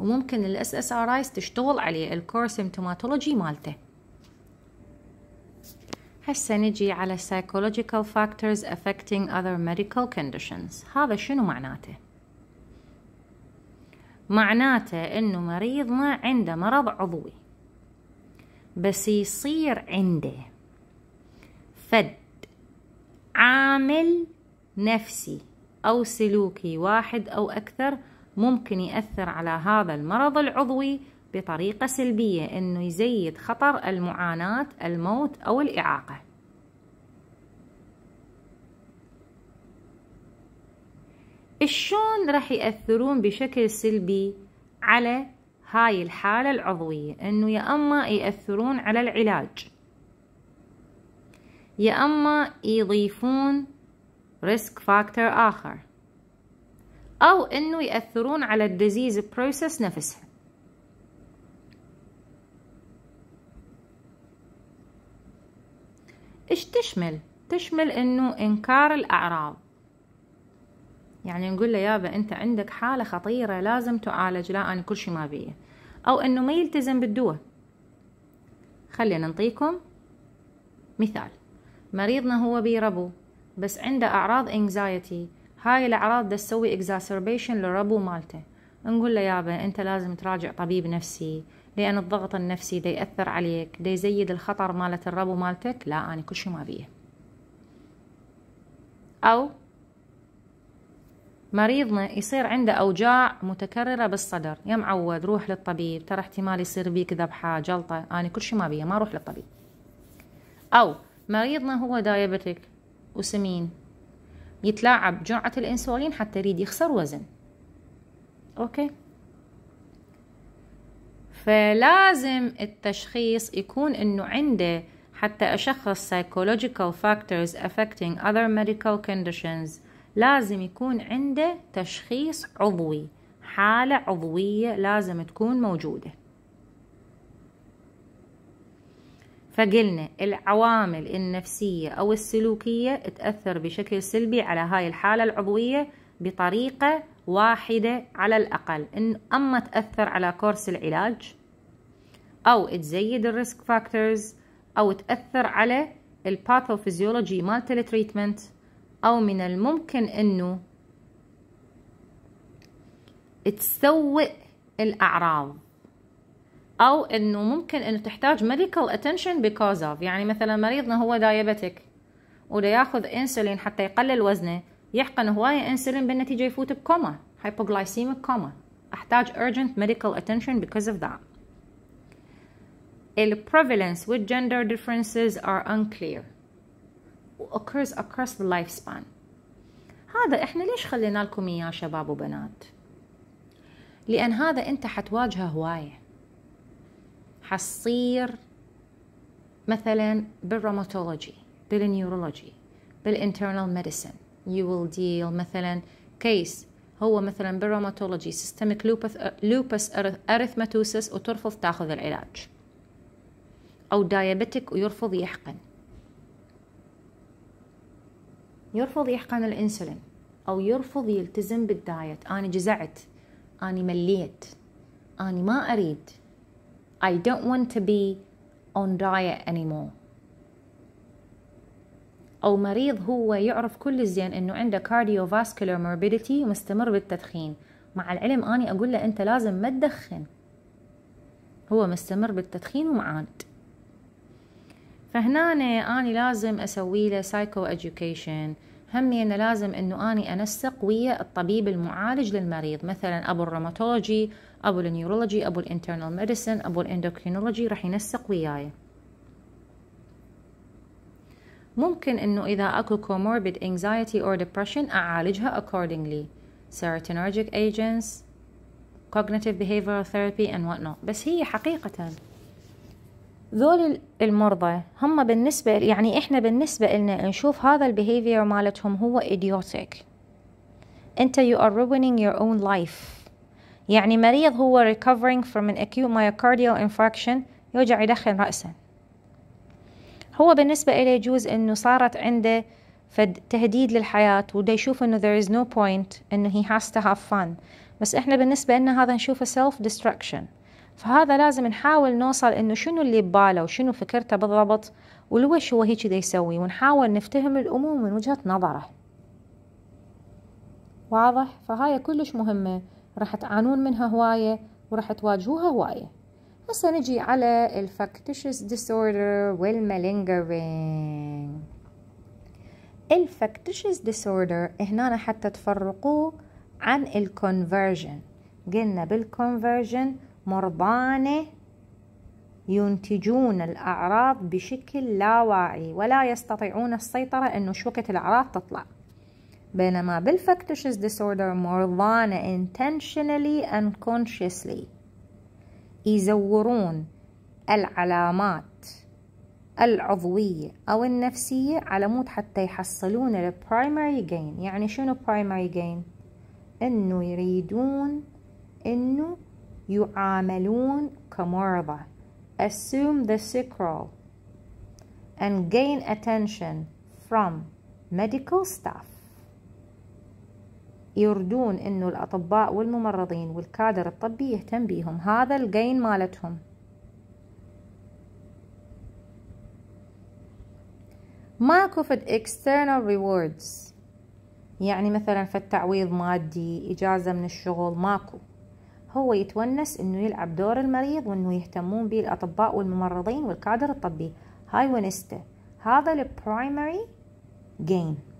وممكن الاس اس ار ايز تشتغل عليه الكور سيمتوماتولوجي مالته هسه نجي على psychological factors affecting other medical conditions هذا شنو معناته معناته انه مريضنا عنده مرض عضوي بس يصير عنده فد عامل نفسي او سلوكي واحد او اكثر ممكن ياثر على هذا المرض العضوي بطريقة سلبية أنه يزيد خطر المعاناة الموت أو الإعاقة الشون راح يأثرون بشكل سلبي على هاي الحالة العضوية أنه يا أما يأثرون على العلاج يا أما يضيفون ريسك فاكتور آخر أو أنه يأثرون على الديزيز بروسس نفسها إيش تشمل تشمل إنه إنكار الأعراض يعني نقول له يابا أنت عندك حالة خطيرة لازم تعالج لا أنا كل شي ما بيه أو إنه ما يلتزم بالدواء خلينا نعطيكم مثال مريضنا هو بيربو بس عنده أعراض انكزايتي هاي الأعراض ده تسوي exacerbation للربو مالته نقول له يابا أنت لازم تراجع طبيب نفسي لأن الضغط النفسي دي يأثر عليك دي يزيد الخطر مالت الربو مالتك لا أنا كل شي ما بيه أو مريضنا يصير عنده أوجاع متكررة بالصدر يا معود روح للطبيب ترى احتمال يصير بيك ذبحة جلطة أنا كل شي ما بيه ما أروح للطبيب أو مريضنا هو دايابتك وسمين يتلاعب جرعة الإنسولين حتى يريد يخسر وزن أوكي فلازم التشخيص يكون انه عنده حتى اشخص psychological factors affecting other medical conditions لازم يكون عنده تشخيص عضوي حالة عضوية لازم تكون موجودة فقلنا العوامل النفسية أو السلوكية تأثر بشكل سلبي على هاي الحالة العضوية بطريقة واحدة على الأقل إن أما تأثر على كورس العلاج أو تزيد الريسك فاكتورز أو تأثر على الباثوفيزيولوجي مالت التريتمنت أو من الممكن إنه تسوء الأعراض أو إنه ممكن إنه تحتاج medical attention because of يعني مثلا مريضنا هو دايابتك وده ياخذ انسولين حتى يقلل وزنه يحقن هواية انسولين بالنتيجة يفوت بكوما hypoglycemic coma احتاج urgent medical attention because of that the prevalence with gender differences are unclear occurs across the lifespan هذا احنا ليش خلينا لكم اياه شباب وبنات لان هذا انت حتواجهه هوايه حصير مثلا بالروماتولوجي بالنيورولوجي بالانترنال ميديسن you will deal مثلا case هو مثلا بالروماتولوجي systemic lupus lupus erythematosus وترفض تاخذ العلاج أو diabetic ويرفض يحقن يرفض يحقن الانسولين أو يرفض يلتزم بالدايت أنا جزعت أنا مليت أنا ما أريد I don't want to be on diet anymore أو مريض هو يعرف كل الزين إنه عنده كارديوفاسكولار موربيديتي ومستمر بالتدخين مع العلم أني أقول له أنت لازم ما تدخن هو مستمر بالتدخين ومعاند فهنا أنا لازم أسوي له سايكو ادوكيشن همي أنه لازم أنه أني أنسق ويا الطبيب المعالج للمريض مثلا أبو الروماتولوجي أبو النيورولوجي أبو الانترنال ميديسن أبو الاندوكرينولوجي راح ينسق وياي ممكن إنه إذا أكو comorbid anxiety or depression أعالجها accordingly serotonergic agents cognitive behavioral therapy and what not بس هي حقيقة ذول المرضى هم بالنسبة يعني إحنا بالنسبة لنا نشوف هذا البيهيفير مالتهم هو idiotic أنت you are ruining your own life يعني مريض هو recovering from an acute myocardial infarction يرجع يدخن رأسه هو بالنسبة إليه يجوز أنه صارت عنده فد تهديد للحياة وده يشوف أنه there is no point أنه he has to have fun بس إحنا بالنسبة لنا هذا نشوفه self destruction فهذا لازم نحاول نوصل أنه شنو اللي بباله وشنو فكرته بالضبط ولوش هو هيك دا يسوي ونحاول نفتهم الأمور من وجهة نظره واضح فهاي كلش مهمة راح تعانون منها هواية وراح تواجهوها هواية وسنجي على الفاكتيشس ديسوردر والمالينجرين الفاكتيشس ديسوردر هنا حتى تفرقوه عن الكونفرجن قلنا بالكونفرجن مرضانه ينتجون الأعراض بشكل لا واعي ولا يستطيعون السيطرة أنه شوكة الأعراض تطلع بينما بالفكتشس ديسوردر مرضانة intentionally and consciously يزورون العلامات العضوية أو النفسية على مود حتى يحصلون ال primary gain يعني شنو primary gain؟ إنه يريدون إنه يعاملون كمرضى assume the sick role and gain attention from medical staff يردون انه الاطباء والممرضين والكادر الطبي يهتم بيهم هذا الجين مالتهم ماكو فد external rewards يعني مثلا فد تعويض مادي اجازة من الشغل ماكو هو يتونس انه يلعب دور المريض وانه يهتمون به الاطباء والممرضين والكادر الطبي هاي ونسته هذا البرايمري gain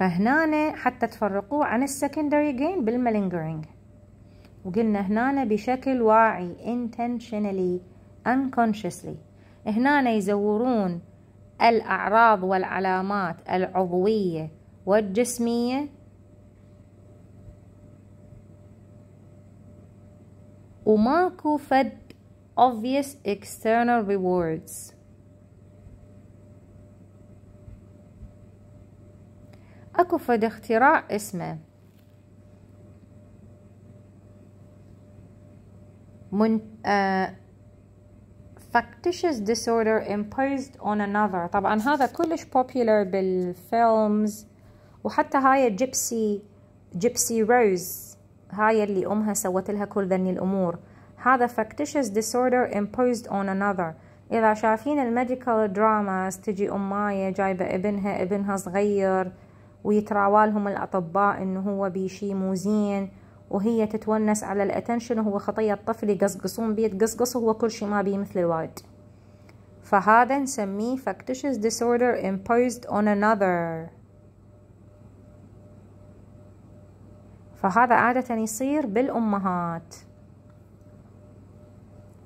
فهنا حتى تفرقوه عن السكندري جين بالملينجرينج وقلنا هنا بشكل واعي intentionally unconsciously هنا يزورون الأعراض والعلامات العضوية والجسمية وماكو فد obvious external rewards فد اختراع اسمه من آه factitious disorder imposed on another طبعا هذا كلش popular بالفيلمز وحتى هاي جيبسي جيبسي روز هاي اللي أمها سوت لها كل ذني الأمور هذا factitious disorder imposed on another إذا شايفين الميديكال دراماز تجي أماية جايبة ابنها ابنها صغير ويتراوى لهم الأطباء إنه هو بشي مو زين وهي تتونس على الاتنشن وهو خطية الطفل يقصقصون بيت قصقص وهو كل شيء ما بيه مثل الوالد فهذا نسميه factitious disorder imposed on another فهذا عادة يصير بالأمهات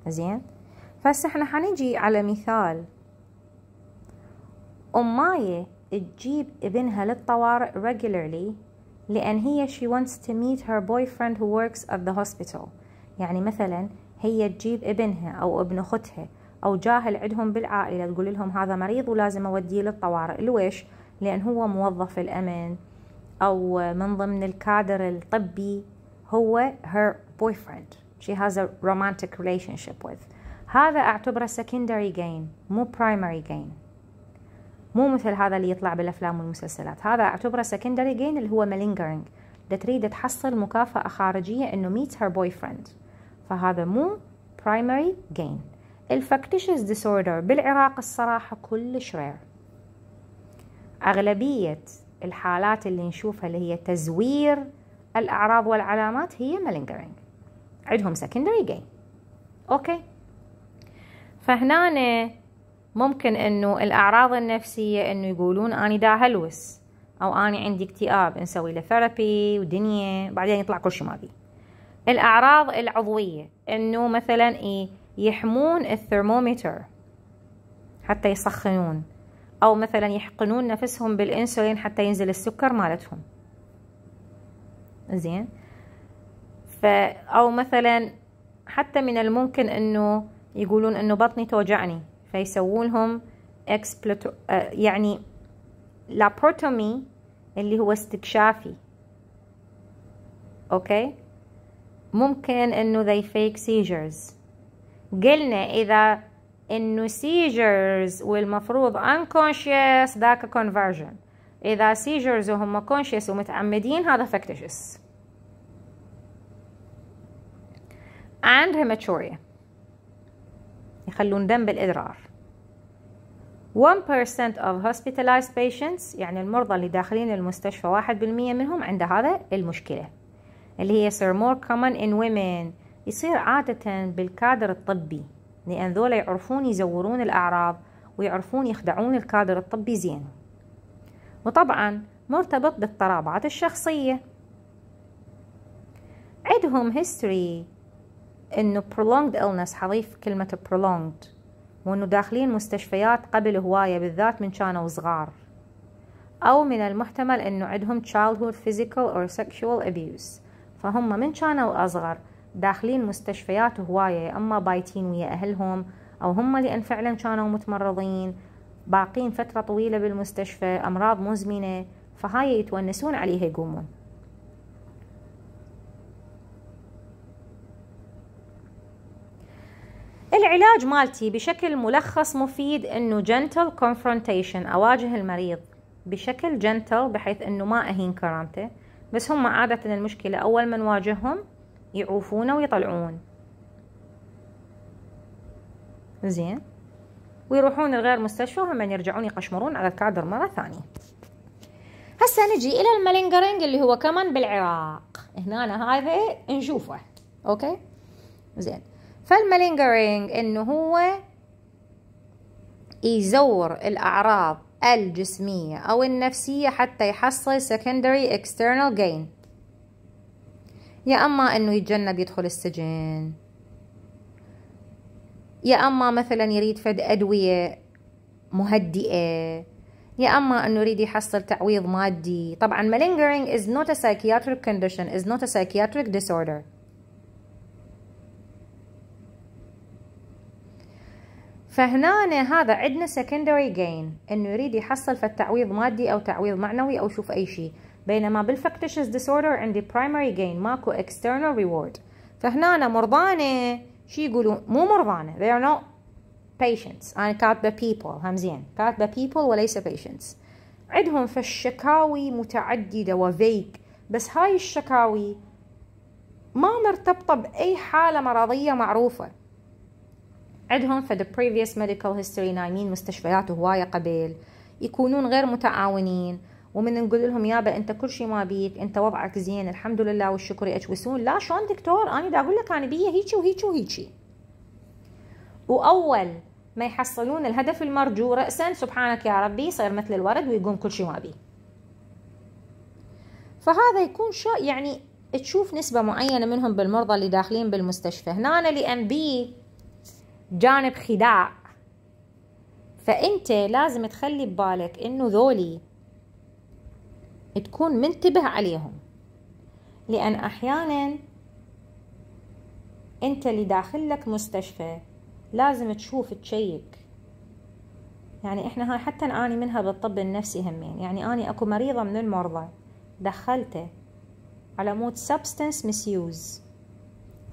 زين فهسه احنا حنجي على مثال أماية تجيب ابنها للطوارئ regularly لأن هي she wants to meet her boyfriend who works at the hospital يعني مثلا هي تجيب ابنها أو ابن أختها أو جاهل عندهم بالعائلة تقول لهم هذا مريض ولازم أوديه للطوارئ لويش؟ لأن هو موظف الأمن أو من ضمن الكادر الطبي هو her boyfriend she has a romantic relationship with هذا أعتبره secondary gain مو primary gain مو مثل هذا اللي يطلع بالافلام والمسلسلات هذا اعتبره سكندري جين اللي هو مالينجرينج دا تريد تحصل مكافأة خارجية انه ميت هير بوي فريند فهذا مو برايمري جين الفاكتيشس ديسوردر بالعراق الصراحة كلش رير أغلبية الحالات اللي نشوفها اللي هي تزوير الأعراض والعلامات هي مالينجرينج عندهم سكندري جين أوكي فهنا ممكن انه الاعراض النفسيه انه يقولون اني دا هلوس او اني عندي اكتئاب نسوي له ثيرابي ودنيا بعدين يطلع كل شيء ما بيه الاعراض العضويه انه مثلا ايه يحمون الثرمومتر حتى يسخنون او مثلا يحقنون نفسهم بالانسولين حتى ينزل السكر مالتهم زين ف او مثلا حتى من الممكن انه يقولون انه بطني توجعني فيسووا لهم آه، يعني لابروتومي اللي هو استكشافي اوكي ممكن انه they fake seizures قلنا اذا انه seizures والمفروض unconscious ذاك conversion اذا seizures وهم conscious ومتعمدين هذا fictitious and hematuria يخلون دم بالإدرار 1% of hospitalized patients يعني المرضى اللي داخلين المستشفى 1% منهم عنده هذا المشكلة اللي هي sir more common in women يصير عادة بالكادر الطبي لأن ذولا يعرفون يزورون الأعراض ويعرفون يخدعون الكادر الطبي زين وطبعا مرتبط بالطرابعات الشخصية عندهم history انه prolonged illness حضيف كلمة prolonged وانه داخلين مستشفيات قبل هواية بالذات من كانوا صغار او من المحتمل انه عندهم childhood physical or sexual abuse فهم من كانوا اصغر داخلين مستشفيات هواية يا اما بايتين ويا اهلهم او هم لان فعلا كانوا متمرضين باقين فترة طويلة بالمستشفى امراض مزمنة فهاي يتونسون عليها يقومون العلاج مالتي بشكل ملخص مفيد انه جنتل كونفرونتيشن اواجه المريض بشكل جنتل بحيث انه ما اهين كرامته بس هم عادة المشكلة اول ما نواجههم يعوفونا ويطلعون زين ويروحون الغير مستشفى وهم يرجعون يقشمرون على الكادر مرة ثانية هسه نجي الى الملينجرينج اللي هو كمان بالعراق هنا هذا نشوفه اوكي زين فالمالينجرينج انه هو يزور الاعراض الجسمية او النفسية حتى يحصل secondary external gain يا اما انه يتجنب يدخل السجن يا اما مثلا يريد فد ادوية مهدئة يا اما انه يريد يحصل تعويض مادي طبعا malingering is not a psychiatric condition is not a psychiatric disorder فهنا هذا عندنا secondary gain انه يريد يحصل فالتعويض مادي او تعويض معنوي او شوف اي شيء بينما بالفكتشس ديسوردر عندي primary gain ماكو external reward فهنا مرضانه شو يقولون مو مرضانه they are not patients انا كاتبه people همزين كاتبه people وليس patients عندهم فالشكاوي متعدده وفيك بس هاي الشكاوي ما مرتبطه باي حاله مرضيه معروفه عندهم في the previous medical history نايمين مستشفيات هواية قبل يكونون غير متعاونين ومن نقول لهم يابا انت كل شيء ما بيك انت وضعك زين الحمد لله والشكر اجوسون لا شلون دكتور انا دا اقول لك انا بيا هيك وهيك وهيك واول ما يحصلون الهدف المرجو رأسا سبحانك يا ربي يصير مثل الورد ويقوم كل شيء ما بيه فهذا يكون شو يعني تشوف نسبة معينة منهم بالمرضى اللي داخلين بالمستشفى هنا لأن بي جانب خداع فانت لازم تخلي ببالك انه ذولي تكون منتبه عليهم لان احيانا انت اللي داخلك مستشفى لازم تشوف تشيك يعني احنا هاي حتى اني منها بالطب النفسي همين يعني اني اكو مريضه من المرضى دخلته على مود سبستنس مسيوز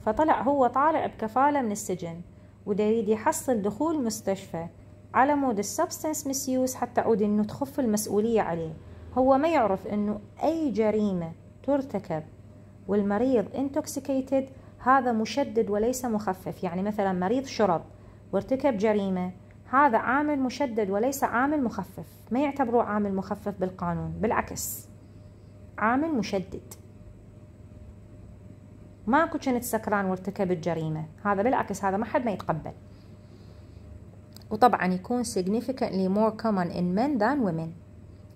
فطلع هو طالع بكفاله من السجن وده يريد يحصل دخول مستشفى على مود السبستنس مسيوس حتى عود انه تخف المسؤولية عليه هو ما يعرف انه اي جريمة ترتكب والمريض انتوكسيكيتد هذا مشدد وليس مخفف يعني مثلا مريض شرب وارتكب جريمة هذا عامل مشدد وليس عامل مخفف ما يعتبروه عامل مخفف بالقانون بالعكس عامل مشدد ماكو كنت سكران وارتكبت جريمة هذا بالعكس هذا ما حد ما يتقبل وطبعا يكون significantly more common in men than women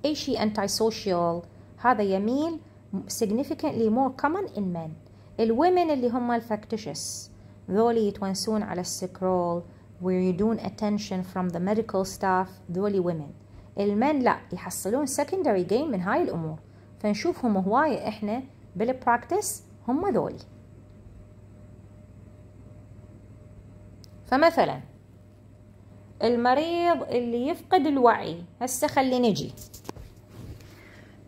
أي شيء antisocial هذا يميل significantly more common in men الومن اللي هم الفاكتشس ذولي يتونسون على السكرول ويريدون attention from the medical staff ذولي women المن لا يحصلون secondary gain من هاي الأمور فنشوفهم هواية إحنا بالبراكتس هم ذولي فمثلا المريض اللي يفقد الوعي هسه خلي نجي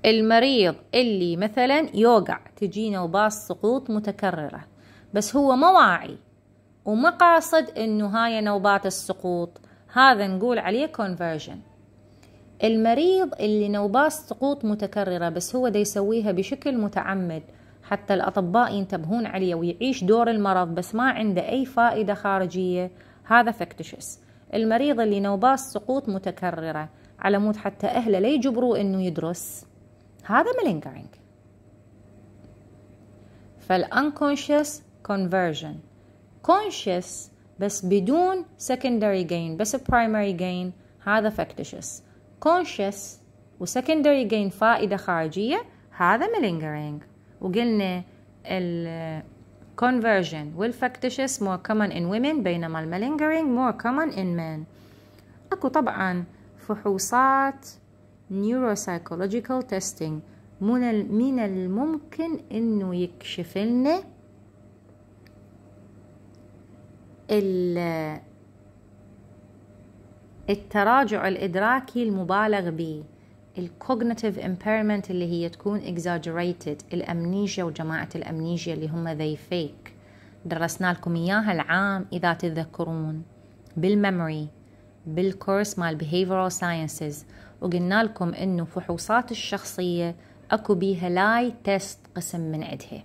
المريض اللي مثلا يوقع تجينا وباص سقوط متكررة بس هو ما واعي وما قاصد انه هاي نوبات السقوط هذا نقول عليه conversion المريض اللي نوبات سقوط متكررة بس هو دا يسويها بشكل متعمد حتى الأطباء ينتبهون عليه ويعيش دور المرض بس ما عنده أي فائدة خارجية هذا فكتشس المريض اللي نوباس سقوط متكررة على مود حتى أهله لا يجبروه أنه يدرس هذا ملينجرينج فالانكونشس conversion conscious بس بدون secondary gain بس primary gain هذا factitious conscious و secondary gain فائدة خارجية هذا malingering وقلنا ال conversion والفactitious more common in women بينما ال malingering more common in men أكو طبعا فحوصات neuropsychological testing من من الممكن انه يكشف لنا التراجع الادراكي المبالغ به الكوجنيتيف امبيرمنت اللي هي تكون exaggerated الامنيجيا وجماعه الامنيجيا اللي هم ذي فيك درسنا لكم اياها العام اذا تتذكرون بالميموري بالكورس مال behavioral sciences وقلنا لكم انه فحوصات الشخصيه اكو بيها لاي تيست قسم من عندها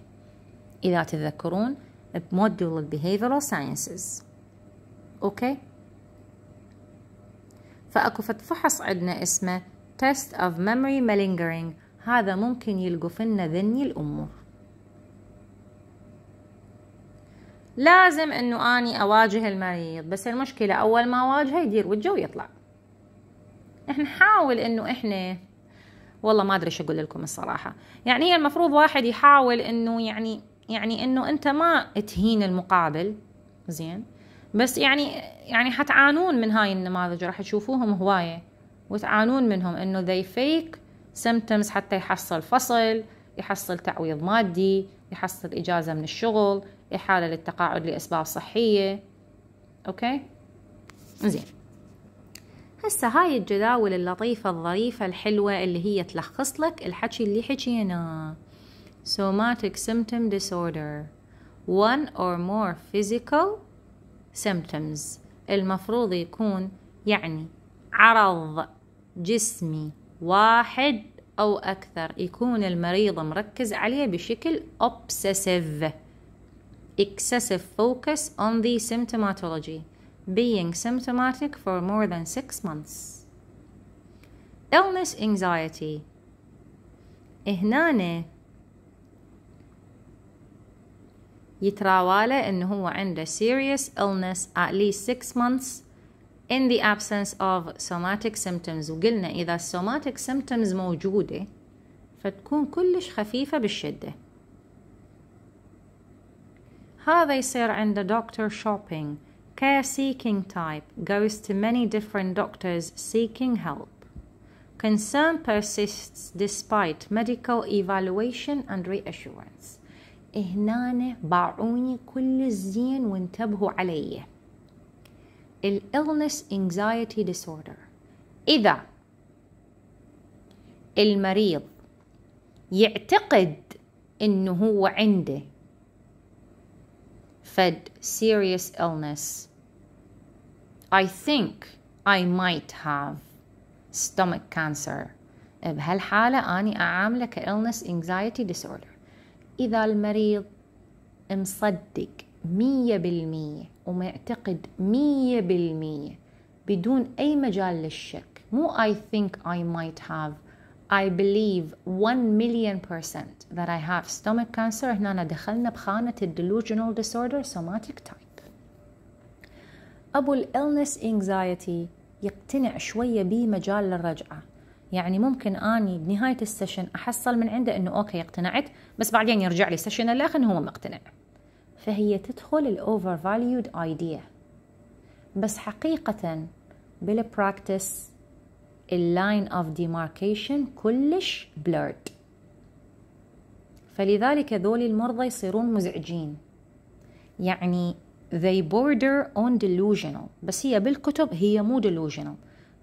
اذا تتذكرون بموديول البيهيفيرال ساينسز اوكي فاكو فحص عندنا اسمه test of memory malingering هذا ممكن يلقوا فينا ذني الأمور لازم انه اني اواجه المريض بس المشكلة اول ما اواجهه يدير وجهه ويطلع إحنا نحاول انه احنا والله ما ادري شو اقول لكم الصراحة يعني هي المفروض واحد يحاول انه يعني يعني انه انت ما تهين المقابل زين بس يعني يعني حتعانون من هاي النماذج راح تشوفوهم هوايه وتعانون منهم انه they fake symptoms حتى يحصل فصل يحصل تعويض مادي يحصل اجازه من الشغل احاله للتقاعد لاسباب صحيه اوكي زين هسه هاي الجداول اللطيفة الظريفة الحلوة اللي هي تلخص لك الحكي اللي حكيناه somatic symptom disorder one or more physical symptoms المفروض يكون يعني عرض جسمي واحد أو أكثر يكون المريض مركز عليه بشكل obsessive excessive focus on the symptomatology being symptomatic for more than six months illness anxiety هنا يتراوى له انه هو عنده serious illness at least six months in the absence of somatic symptoms وقلنا إذا somatic symptoms موجودة فتكون كلش خفيفة بالشدة هذا يصير عند doctor shopping care seeking type goes to many different doctors seeking help concern persists despite medical evaluation and reassurance هنا باعوني كل الزين وانتبهوا عليه ال Illness Anxiety Disorder إذا المريض يعتقد إنه هو عنده فد serious illness I think I might have stomach cancer بهالحالة أني أعامله كإلنس anxiety disorder إذا المريض مصدق مية بالمية ومعتقد مية بالمية بدون أي مجال للشك مو I think I might have I believe one million percent that I have stomach cancer هنا دخلنا بخانة delusional disorder somatic type أبو ال illness anxiety يقتنع شوية بمجال مجال للرجعة يعني ممكن اني بنهايه السيشن احصل من عنده انه اوكي اقتنعت بس بعدين يرجع لي السيشن الاخر هو مقتنع فهي تدخل الأوفر فاليود ايديا بس حقيقة بالبراكتس اللاين اوف ديماركيشن كلش بلرد فلذلك ذول المرضى يصيرون مزعجين يعني they border on delusional بس هي بالكتب هي مو delusional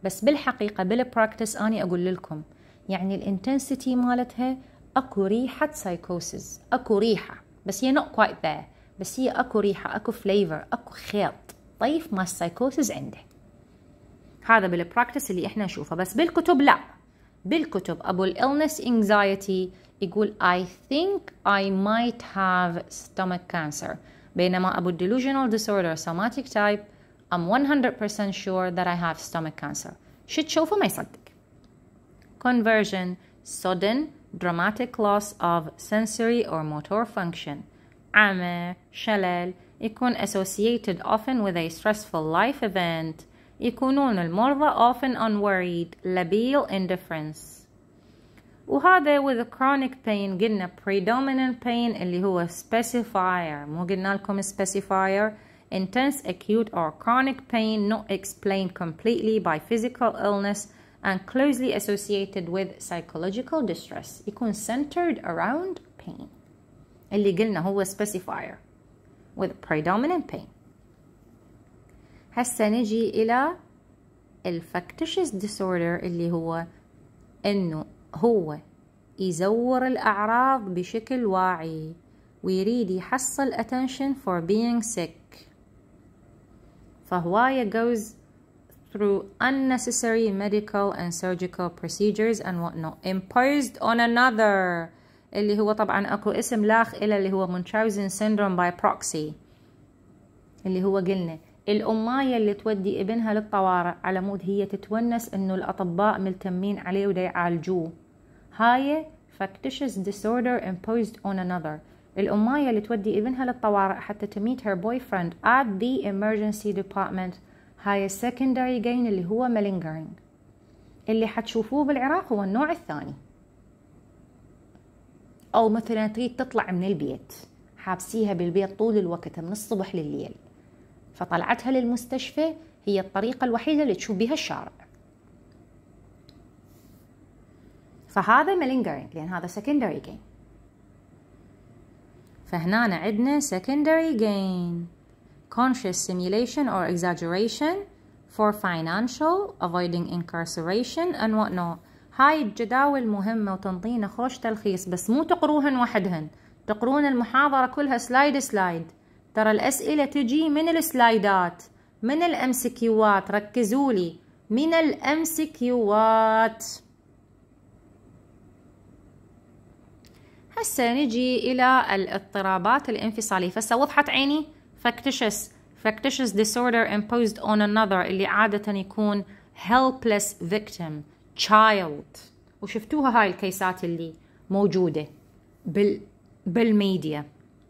بس بالحقيقة بالبراكتس أنا أقول لكم يعني الانتنسيتي مالتها أكو ريحة سايكوسيس أكو ريحة بس هي not quite there بس هي اكو ريحه اكو فليفر اكو خيط طيف مال السايكوسز عنده هذا بالبراكتس اللي احنا نشوفه بس بالكتب لا بالكتب ابو الالنس انكزايتي يقول I think I might have stomach cancer بينما ابو delusional disorder somatic type I'm 100% sure that I have stomach cancer شو تشوفه ما يصدق conversion sudden dramatic loss of sensory or motor function عمى شلل يكون associated often with a stressful life event يكونون المرضى often unworried labile, indifference وهذا with chronic pain قلنا predominant pain اللي هو specifier مو قلنا لكم specifier intense acute or chronic pain not explained completely by physical illness and closely associated with psychological distress. It can centered around pain. اللي قلنا هو specifier with predominant pain هسه نجي إلى الفاكتشس disorder اللي هو إنه هو يزور الأعراض بشكل واعي ويريد يحصل attention for being sick فهواية goes through unnecessary medical and surgical procedures and whatnot imposed on another اللي هو طبعا اكو اسم لاخ إلى اللي هو منشاوزن سيندروم باي بروكسي اللي هو قلنا الأماية اللي تودي ابنها للطوارئ على مود هي تتونس إنه الأطباء ملتمين عليه ودا يعالجوه هاي factitious disorder imposed on another الأماية اللي تودي ابنها للطوارئ حتى تميت her boyfriend at the emergency department هاي secondary gain اللي هو malingering اللي حتشوفوه بالعراق هو النوع الثاني أو مثلا تريد تطلع من البيت حابسيها بالبيت طول الوقت من الصبح لليل فطلعتها للمستشفى هي الطريقة الوحيدة اللي تشوف بها الشارع فهذا مالينجرينج لأن هذا secondary gain فهنا عندنا secondary gain conscious simulation or exaggeration for financial avoiding incarceration and whatnot هاي الجداول مهمة وتنطينا خوش تلخيص بس مو تقروهن وحدهن تقرون المحاضرة كلها سلايد سلايد ترى الأسئلة تجي من السلايدات من الأمسكيوات ركزوا لي من الأمسكيوات هسه نجي إلى الاضطرابات الانفصالية فهسه وضحت عيني فاكتشس factitious disorder imposed on another اللي عادة يكون helpless victim تشايلد وشفتوها هاي الكيسات اللي موجوده بال بالميديا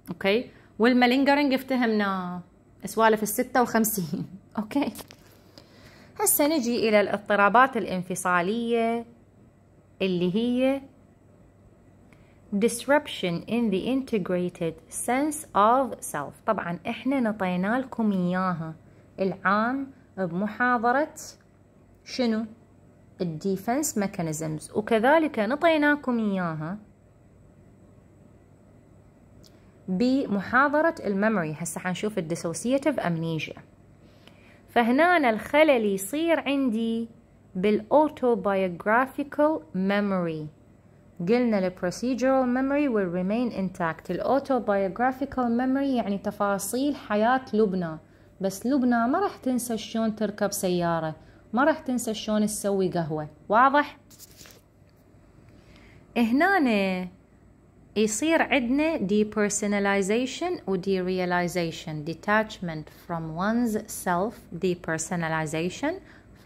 اوكي والمالينجرنج افتهمناه سوالف ال 56 اوكي هسه نجي الى الاضطرابات الانفصاليه اللي هي disruption in the integrated sense of self طبعا احنا نطينا لكم اياها العام بمحاضرة شنو الديفنس ميكانيزمز وكذلك نطيناكم إياها بمحاضرة الميموري هسه حنشوف الديسوسيتيف أمنيجيا فهنا الخلل يصير عندي بالاوتوبايوغرافيكال ميموري قلنا البروسيجرال ميموري will remain intact الاوتوبايوغرافيكال ميموري يعني تفاصيل حياة لبنى بس لبنى ما راح تنسى شلون تركب سيارة ما راح تنسى شلون تسوي قهوة واضح هنا يصير عندنا depersonalization و derealization detachment from one's self depersonalization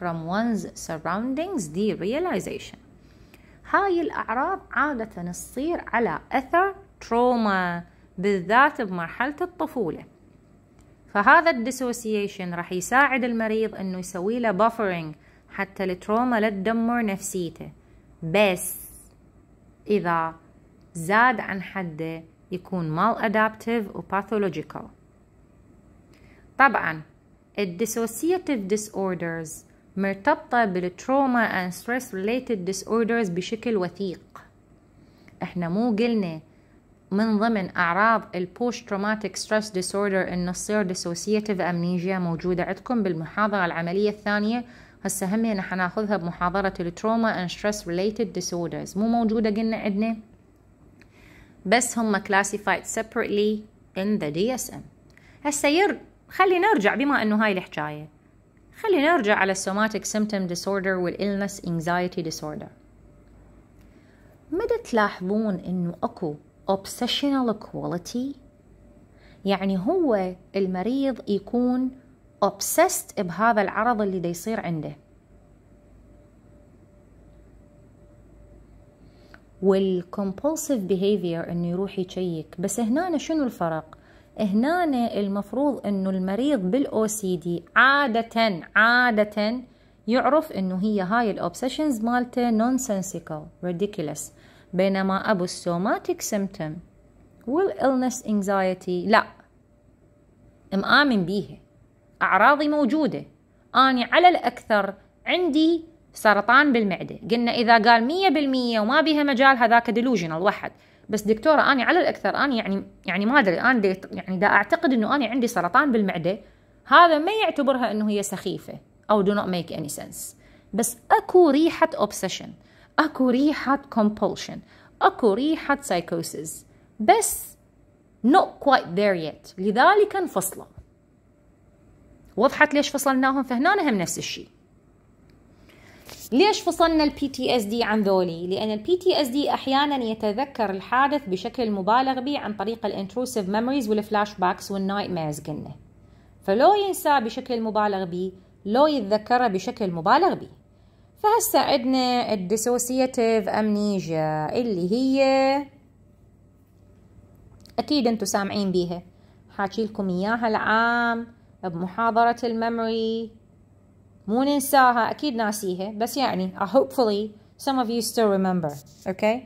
from one's surroundings derealization هاي الأعراض عادة تصير على أثر تروما بالذات بمرحلة الطفولة فهذا الديسوسيشن راح يساعد المريض انه يسوي له بافرنج حتى التروما لا تدمر نفسيته بس اذا زاد عن حده يكون مال ادابتيف وباثولوجيكال طبعا الديسوسيتيف ديس اوردرز مرتبطة بالتروما and stress related disorders بشكل وثيق احنا مو قلنا من ضمن أعراض Post تروماتيك ستريس ديسوردر إنه تصير ديسوسيتيف أمنيجيا موجودة عندكم بالمحاضرة العملية الثانية هسه هم حناخذها بمحاضرة التروما اند ستريس ريليتد ديسوردرز مو موجودة قلنا عندنا بس هم classified separately in the DSM هسه ير خلينا نرجع بما انه هاي الحكاية خلينا نرجع على السوماتيك symptom disorder والإلنس anxiety disorder مدى تلاحظون انه اكو obsessional quality يعني هو المريض يكون obsessed بهذا العرض اللي دا يصير عنده والcompulsive behavior انه يروح يشيك بس هنا شنو الفرق هنا المفروض انه المريض بالاو سي دي عادة عادة يعرف انه هي هاي الاوبسيشنز مالته nonsensical ridiculous بينما أبو السوماتيك سيمتوم والإلنس anxiety لا مآمن بيها أعراضي موجودة أنا على الأكثر عندي سرطان بالمعدة قلنا إذا قال مية بالمية وما بيها مجال هذاك ديلوجينال واحد بس دكتورة أنا على الأكثر أنا يعني يعني ما أدري أنا دي يعني دا أعتقد إنه أنا عندي سرطان بالمعدة هذا ما يعتبرها إنه هي سخيفة أو do not make any sense بس أكو ريحة obsession اكو ريحة compulsion اكو ريحة psychosis بس not quite there yet لذلك انفصلوا وضحت ليش فصلناهم فهنا هم نفس الشيء ليش فصلنا ال PTSD عن ذولي؟ لأن ال PTSD أحيانا يتذكر الحادث بشكل مبالغ به عن طريق intrusive memories وال flashbacks وال nightmares قلنا. فلو ينساه بشكل مبالغ به، لو يتذكره بشكل مبالغ به. عندنا الديسوسياتيف امنيجا اللي هي أكيد انتم سامعين بيها حاكي لكم إياها العام بمحاضرة الميموري مو ننساها أكيد ناسيها بس يعني I uh, hopefully some of you still remember okay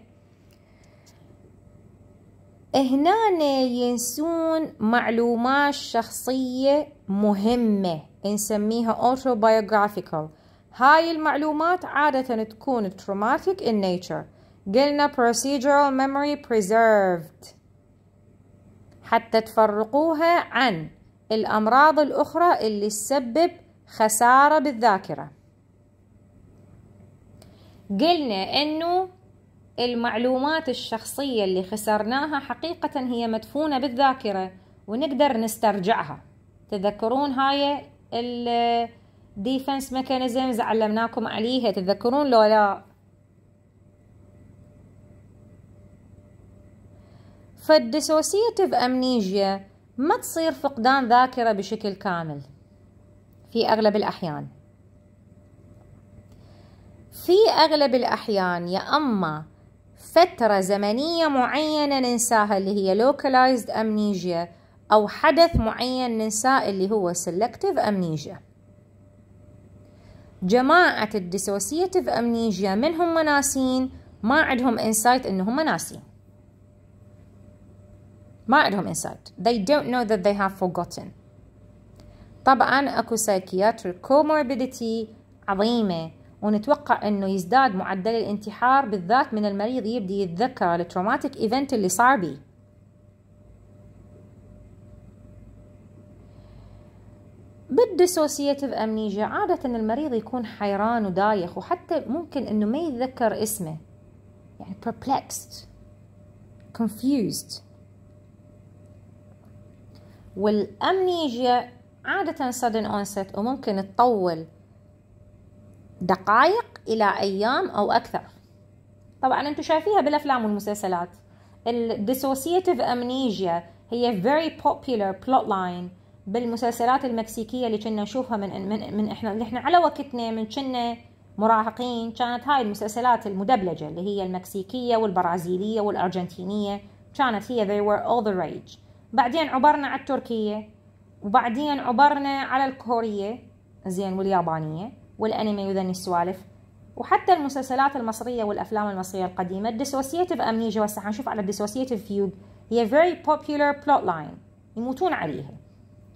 هنا ينسون معلومات شخصية مهمة نسميها autobiographical هاي المعلومات عادة تكون traumatic in nature قلنا procedural memory preserved حتى تفرقوها عن الأمراض الأخرى اللي تسبب خسارة بالذاكرة قلنا أنه المعلومات الشخصية اللي خسرناها حقيقة هي مدفونة بالذاكرة ونقدر نسترجعها تذكرون هاي defense mechanisms علمناكم عليها تتذكرون لو لا فالديسوسيتيف أمنيجيا ما تصير فقدان ذاكرة بشكل كامل في أغلب الأحيان في أغلب الأحيان يا أما فترة زمنية معينة ننساها اللي هي localized amnesia أو حدث معين ننساه اللي هو selective amnesia جماعة الديسوسيتيف أمنيجيا من هم ناسين ما عندهم انسايت إن هم ناسين ما عندهم insight they don't know that they have forgotten طبعا اكو psychiatric comorbidity عظيمة ونتوقع انه يزداد معدل الانتحار بالذات من المريض يبدي يتذكر التروماتيك ايفنت اللي صار بيه بالديسوسيتيف أمنيجيا عادة المريض يكون حيران ودايخ وحتى ممكن أنه ما يتذكر اسمه يعني perplexed confused والأمنيجيا عادة sudden onset وممكن تطول دقائق إلى أيام أو أكثر طبعا أنتم شايفيها بالأفلام والمسلسلات الديسوسيتيف أمنيجيا هي very popular plot line بالمسلسلات المكسيكيه اللي كنا نشوفها من من, من احنا اللي احنا على وقتنا من كنا مراهقين كانت هاي المسلسلات المدبلجه اللي هي المكسيكيه والبرازيليه والارجنتينيه كانت هي they were all the rage بعدين عبرنا على التركيه وبعدين عبرنا على الكوريه زين واليابانيه والانمي وذني السوالف وحتى المسلسلات المصريه والافلام المصريه القديمه الديسوسيتيف امنيجيا هسه حنشوف على الديسوسيتيف فيود هي very popular plot line يموتون عليها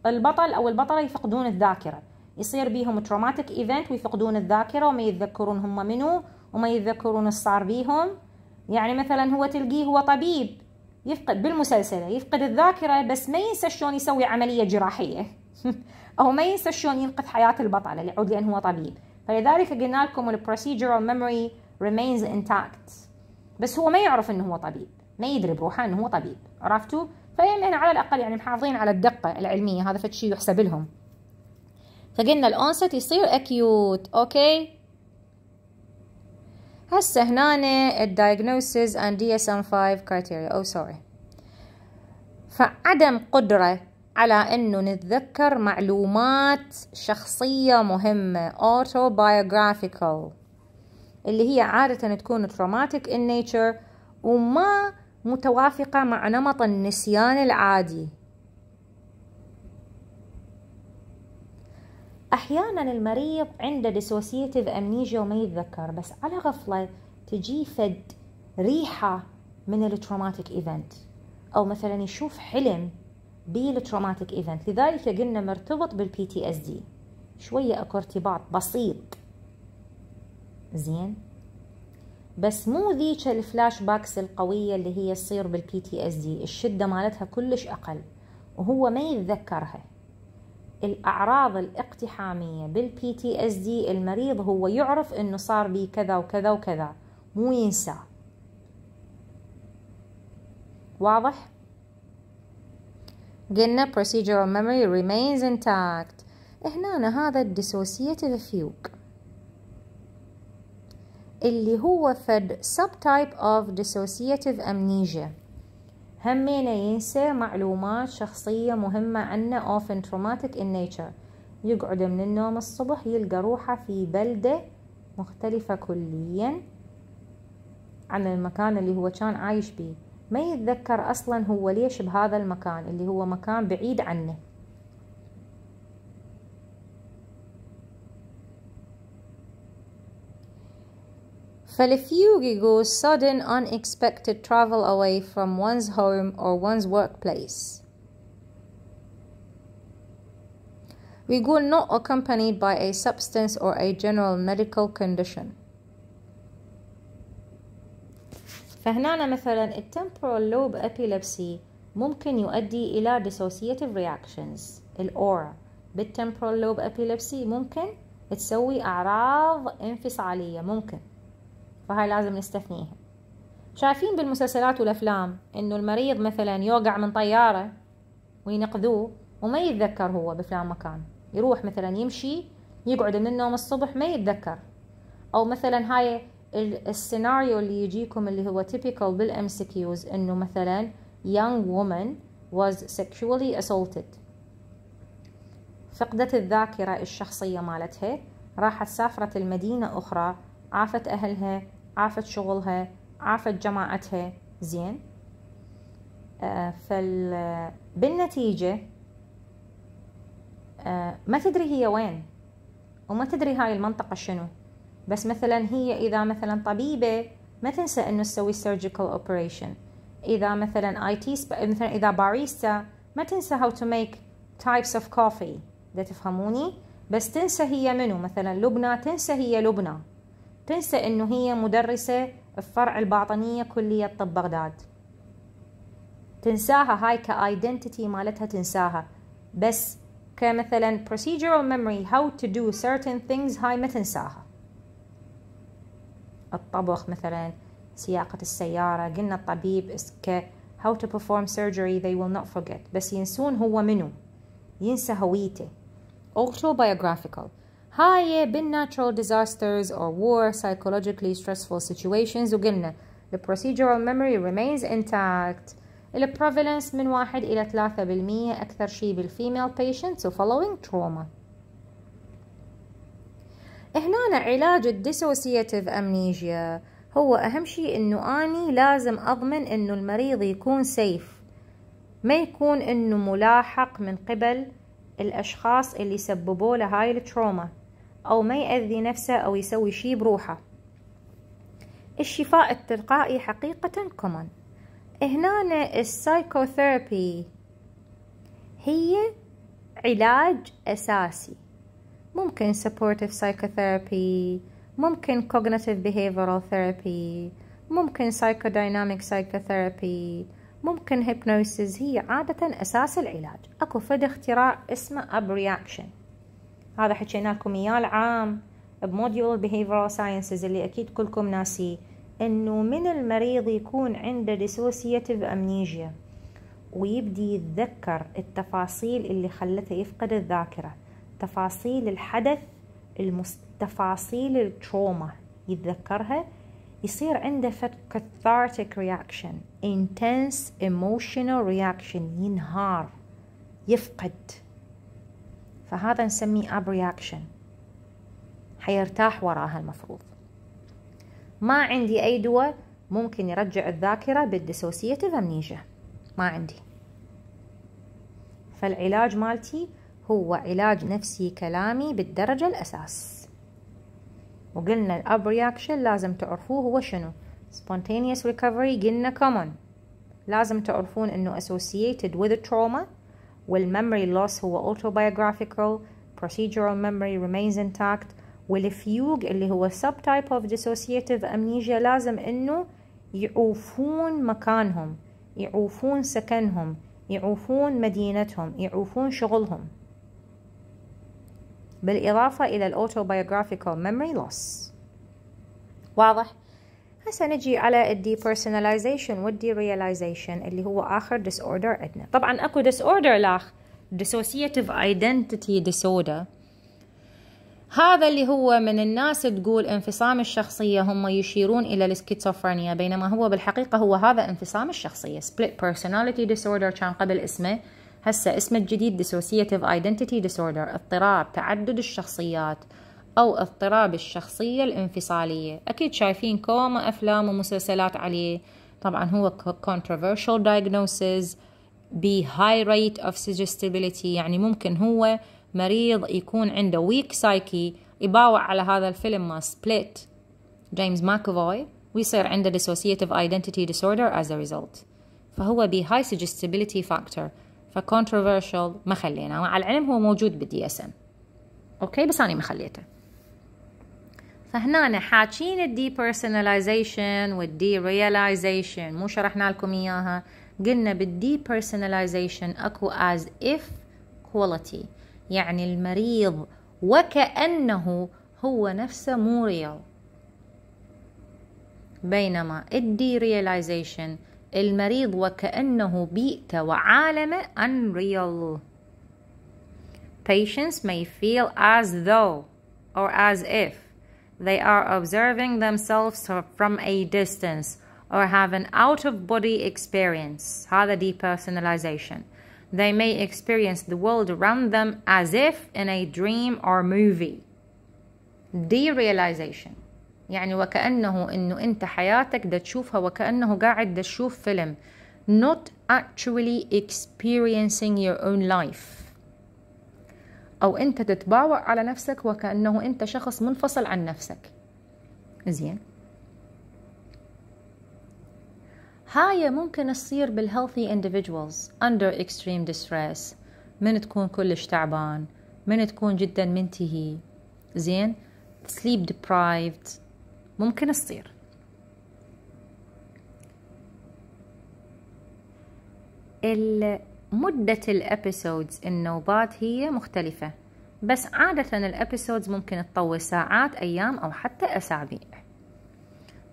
البطل او البطله يفقدون الذاكره يصير بيهم تروماتيك ايفنت ويفقدون الذاكره وما يتذكرون هم منو وما يتذكرون ايش صار بيهم يعني مثلا هو تلقيه هو طبيب يفقد بالمسلسل يفقد الذاكره بس ما ينسى شلون يسوي عمليه جراحيه او ما ينسى شلون ينقذ حياه البطله اللي يعود لان هو طبيب فلذلك قلنا لكم البروسيجرال ميموري ريمينز انتاكت بس هو ما يعرف انه هو طبيب ما يدري بروحه انه هو طبيب عرفتوا فيعني على الأقل يعني محافظين على الدقة العلمية هذا فد شيء يحسب لهم فقلنا الانست يصير أكيوت أوكي هسه هنا الدايجنوسيس اند دي اس ام 5 كرايتيريا او سوري فعدم قدرة على انه نتذكر معلومات شخصية مهمة autobiographical اللي هي عادة تكون traumatic in nature وما متوافقة مع نمط النسيان العادي أحيانا المريض عنده ديسوسيتيف أمنيجيا وما يتذكر بس على غفلة تجي فد ريحة من التروماتيك إيفنت أو مثلا يشوف حلم بالتروماتيك إيفنت لذلك قلنا مرتبط بالبي تي اس دي شوية أكو ارتباط بسيط زين بس مو ذيك الفلاش باكس القوية اللي هي تصير بالبي تي اس دي الشدة مالتها كلش أقل وهو ما يتذكرها الأعراض الاقتحامية بالبي تي اس دي المريض هو يعرف إنه صار بي كذا وكذا وكذا مو ينسى واضح؟ قلنا procedural memory remains intact هنا هذا dissociative fugue اللي هو فد subtype of dissociative amnesia همينه ينسى معلومات شخصية مهمة عنه often traumatic in nature يقعد من النوم الصبح يلقى روحه في بلدة مختلفة كليا عن المكان اللي هو كان عايش بيه ما يتذكر أصلا هو ليش بهذا المكان اللي هو مكان بعيد عنه فالفيوغ goes sudden unexpected travel away from one's home or one's workplace. We go not accompanied by a substance or a general medical condition. فهنا مثلا temporal lobe epilepsy ممكن يؤدي إلى dissociative reactions الأورا بالtemporal lobe epilepsy ممكن تسوي أعراض انفصالية ممكن فهاي لازم نستثنيها شايفين بالمسلسلات والأفلام إنه المريض مثلا يوقع من طيارة وينقذوه وما يتذكر هو بفلان مكان يروح مثلا يمشي يقعد من النوم الصبح ما يتذكر أو مثلا هاي السيناريو اللي يجيكم اللي هو typical بالام سي كيوز انه مثلا young woman was sexually assaulted فقدت الذاكرة الشخصية مالتها راحت سافرت المدينة أخرى عافت أهلها عافت شغلها عافت جماعتها زين آه، فبالنتيجة بالنتيجة آه، ما تدري هي وين وما تدري هاي المنطقة شنو بس مثلا هي إذا مثلا طبيبة ما تنسى إنه تسوي surgical operation إذا مثلا اي تي مثلا إذا باريستا ما تنسى how to make types of coffee ده تفهموني بس تنسى هي منو مثلا لبنى تنسى هي لبنى تنسى أنه هي مدرسة في فرع الباطنية كلية طب بغداد تنساها هاي كايدنتيتي مالتها تنساها بس كمثلا procedural memory how to do certain things هاي ما تنساها الطبخ مثلا سياقة السيارة قلنا الطبيب ك how to perform surgery they will not forget بس ينسون هو منو ينسى هويته autobiographical higher natural disasters or war psychologically stressful situations وقلنا the procedural memory remains intact ال prevalence من واحد إلى ثلاثة بالمية أكثر شيء female patients following trauma هنا علاج الديسوسياتيف أمنيجيا هو أهم شيء أنه أني لازم أضمن أنه المريض يكون سيف ما يكون أنه ملاحق من قبل الأشخاص اللي سببوا له هاي التروما أو ما يأذي نفسه أو يسوي شي بروحه الشفاء التلقائي حقيقة كومن هنا السايكوثيرابي هي علاج أساسي ممكن supportive psychotherapy ممكن cognitive behavioral therapy ممكن psychodynamic psychotherapy ممكن hypnosis هي عادة أساس العلاج أكو فد اختراع اسمه up reaction هذا حكينا لكم اياه العام بموديول بيهيفيرال ساينسز اللي اكيد كلكم ناسيه انه من المريض يكون عنده ديسوسيتيف امنيجيا ويبدي يتذكر التفاصيل اللي خلته يفقد الذاكره تفاصيل الحدث المس... تفاصيل التروما يتذكرها يصير عنده فت cathartic reaction intense emotional reaction ينهار يفقد فهذا نسميه اب رياكشن حيرتاح وراها المفروض ما عندي اي دواء ممكن يرجع الذاكرة بالديسوسيتيف امنيجا ما عندي فالعلاج مالتي هو علاج نفسي كلامي بالدرجة الأساس وقلنا الأب رياكشن لازم تعرفوه هو شنو spontaneous recovery قلنا common لازم تعرفون انه associated with trauma والميموري loss هو autobiographical procedural memory remains intact والفيوج اللي هو subtype of dissociative amnesia لازم انه يعوفون مكانهم يعوفون سكنهم يعوفون مدينتهم يعوفون شغلهم بالإضافة إلى الأوتوبيوغرافيكال ميموري لوس واضح؟ هسه نجي على الدي personalization والدي realization اللي هو آخر disorder عندنا طبعا أكو disorder لاخ dissociative identity disorder هذا اللي هو من الناس تقول انفصام الشخصية هم يشيرون إلى السكيزوفرينيا بينما هو بالحقيقة هو هذا انفصام الشخصية split personality disorder كان قبل اسمه هسه اسمه الجديد dissociative identity disorder اضطراب تعدد الشخصيات أو اضطراب الشخصية الانفصالية أكيد شايفين كوما أفلام ومسلسلات عليه طبعا هو controversial diagnosis ب high rate of suggestibility يعني ممكن هو مريض يكون عنده weak psyche يباوع على هذا الفيلم ما split جيمس ماكافوي ويصير عنده dissociative identity disorder as a result فهو ب high suggestibility factor فcontroversial ما خليناه مع العلم هو موجود بالDSM اوكي بس انا ما خليته فهنا حاكين الدي بيرسوناليزيشن والدي رياليزيشن مو شرحنا لكم اياها قلنا بالدي بيرسوناليزيشن اكو از اف كواليتي يعني المريض وكأنه هو نفسه مو ريال بينما الدي رياليزيشن المريض وكأنه بيئته وعالمه unreal patients may feel as though or as if They are observing themselves from a distance or have an out of body experience. other depersonalization. They may experience the world around them as if in a dream or movie. Derealization. يعني وكأنه إنه أنت حياتك دا تشوفها وكأنه قاعد دا تشوف فيلم. Not actually experiencing your own life. او انت تتباوع على نفسك وكانه انت شخص منفصل عن نفسك زين هاي ممكن تصير بالهيلثي individuals under extreme distress من تكون كلش تعبان من تكون جدا منتهي زين sleep deprived ممكن تصير ال مدة الابيسودز النوبات هي مختلفة بس عادة الابيسودز ممكن تطول ساعات ايام او حتى اسابيع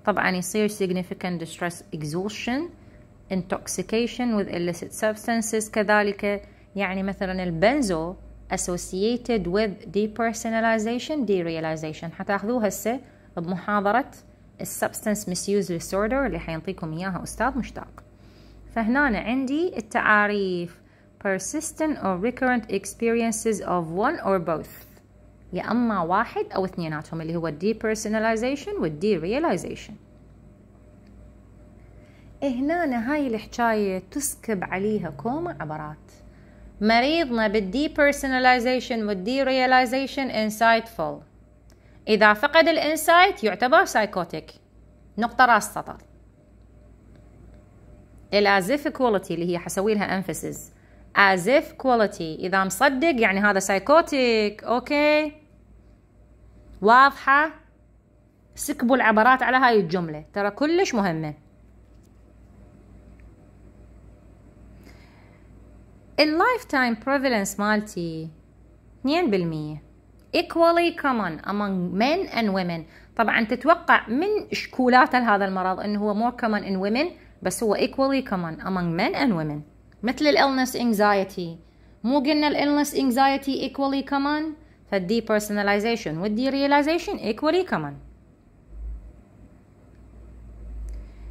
طبعا يصير significant stress exhaustion intoxication with illicit substances كذلك يعني مثلا البنزو associated with depersonalization derealization حتاخذوه هسه بمحاضرة substance misuse disorder اللي حينطيكم إياها أستاذ مشتاق فهنا عندي التعاريف persistent or recurrent experiences of one or both يا اما واحد او اثنيناتهم اللي هو depersonalization personalization والدي هنا هاي الحكاية تسكب عليها كوما عبرات مريضنا بالدي depersonalization والدي derealization insightful إذا فقد الانسايت يعتبر سايكوتيك نقطة راس سطر ال as if quality اللي هي حسوي لها emphasis as if quality إذا مصدق يعني هذا psychotic أوكي واضحة سكبوا العبرات على هاي الجملة ترى كلش مهمة اللايف تايم prevalence مالتي 2% equally common among men and women طبعا تتوقع من شكولات هذا المرض انه هو more common in women بس هو equally common among men and women مثل ال illness anxiety مو قلنا ال illness anxiety equally common فال depersonalization وال derealization equally common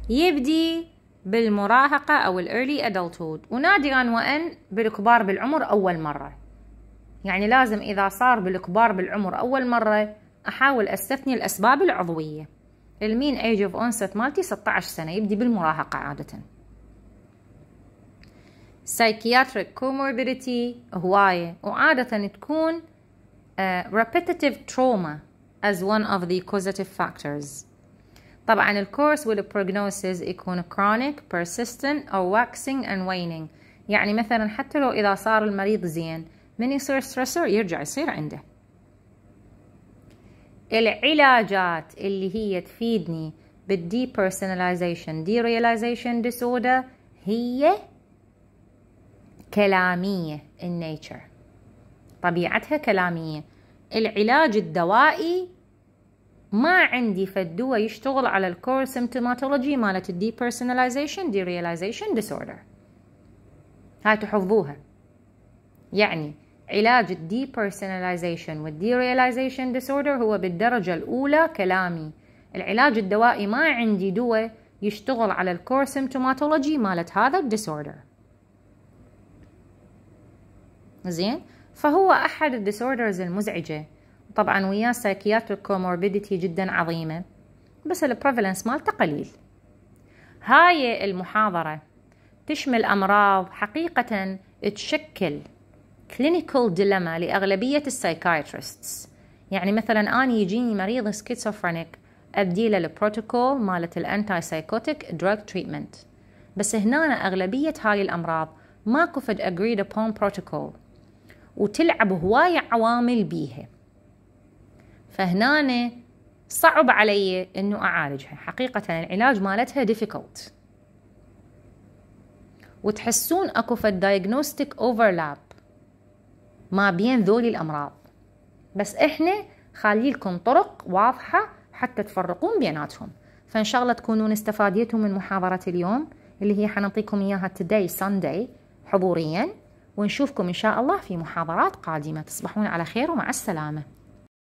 يبدي بالمراهقة أو early adulthood ونادرا وأن بالكبار بالعمر أول مرة يعني لازم إذا صار بالكبار بالعمر أول مرة أحاول أستثني الأسباب العضوية المين ايج اوف اونست مالتي 16 سنه يبدي بالمراهقه عاده سايكياتريك كوموربيديتي هوايه وعاده تكون ريبيتيتيف آه، repetitive trauma as one of the causative factors طبعا الكورس والبروجنوسيس يكون chronic persistent او waxing and waning يعني مثلا حتى لو اذا صار المريض زين من يصير ستريسر يرجع يصير عنده العلاجات اللي هي تفيدني بالدي personalization دي رياليزيشن disorder هي كلامية in nature طبيعتها كلامية العلاج الدوائي ما عندي فدوة يشتغل على الكور سيمتوماتولوجي مالت الدي personalization دي رياليزيشن ديسوردر هاي تحفظوها يعني علاج الديبرسوناليزيشن Derealization ديسوردر هو بالدرجة الأولى كلامي العلاج الدوائي ما عندي دواء يشتغل على الكور سيمتوماتولوجي مالت هذا الديسوردر زين فهو أحد الديسوردرز المزعجة طبعا وياه سايكياتريك كوموربيديتي جدا عظيمة بس البريفالنس مالته قليل هاي المحاضرة تشمل أمراض حقيقة تشكل كلينيكال ديليما لأغلبية السايكايترستس يعني مثلا أنا يجيني مريض سكيزوفرينيك أبديله البروتوكول مالت الأنتي سايكوتيك دراج تريتمنت بس هنا أغلبية هاي الأمراض ماكو فد agreed upon protocol وتلعب هواية عوامل بيها فهنا صعب علي انه اعالجها حقيقة العلاج مالتها difficult وتحسون اكو فد diagnostic overlap ما بين ذولي الأمراض بس إحنا خالي لكم طرق واضحة حتى تفرقون بيناتهم فإن شاء الله تكونون استفاديتوا من محاضرة اليوم اللي هي حنعطيكم إياها today Sunday حضوريا ونشوفكم إن شاء الله في محاضرات قادمة تصبحون على خير ومع السلامة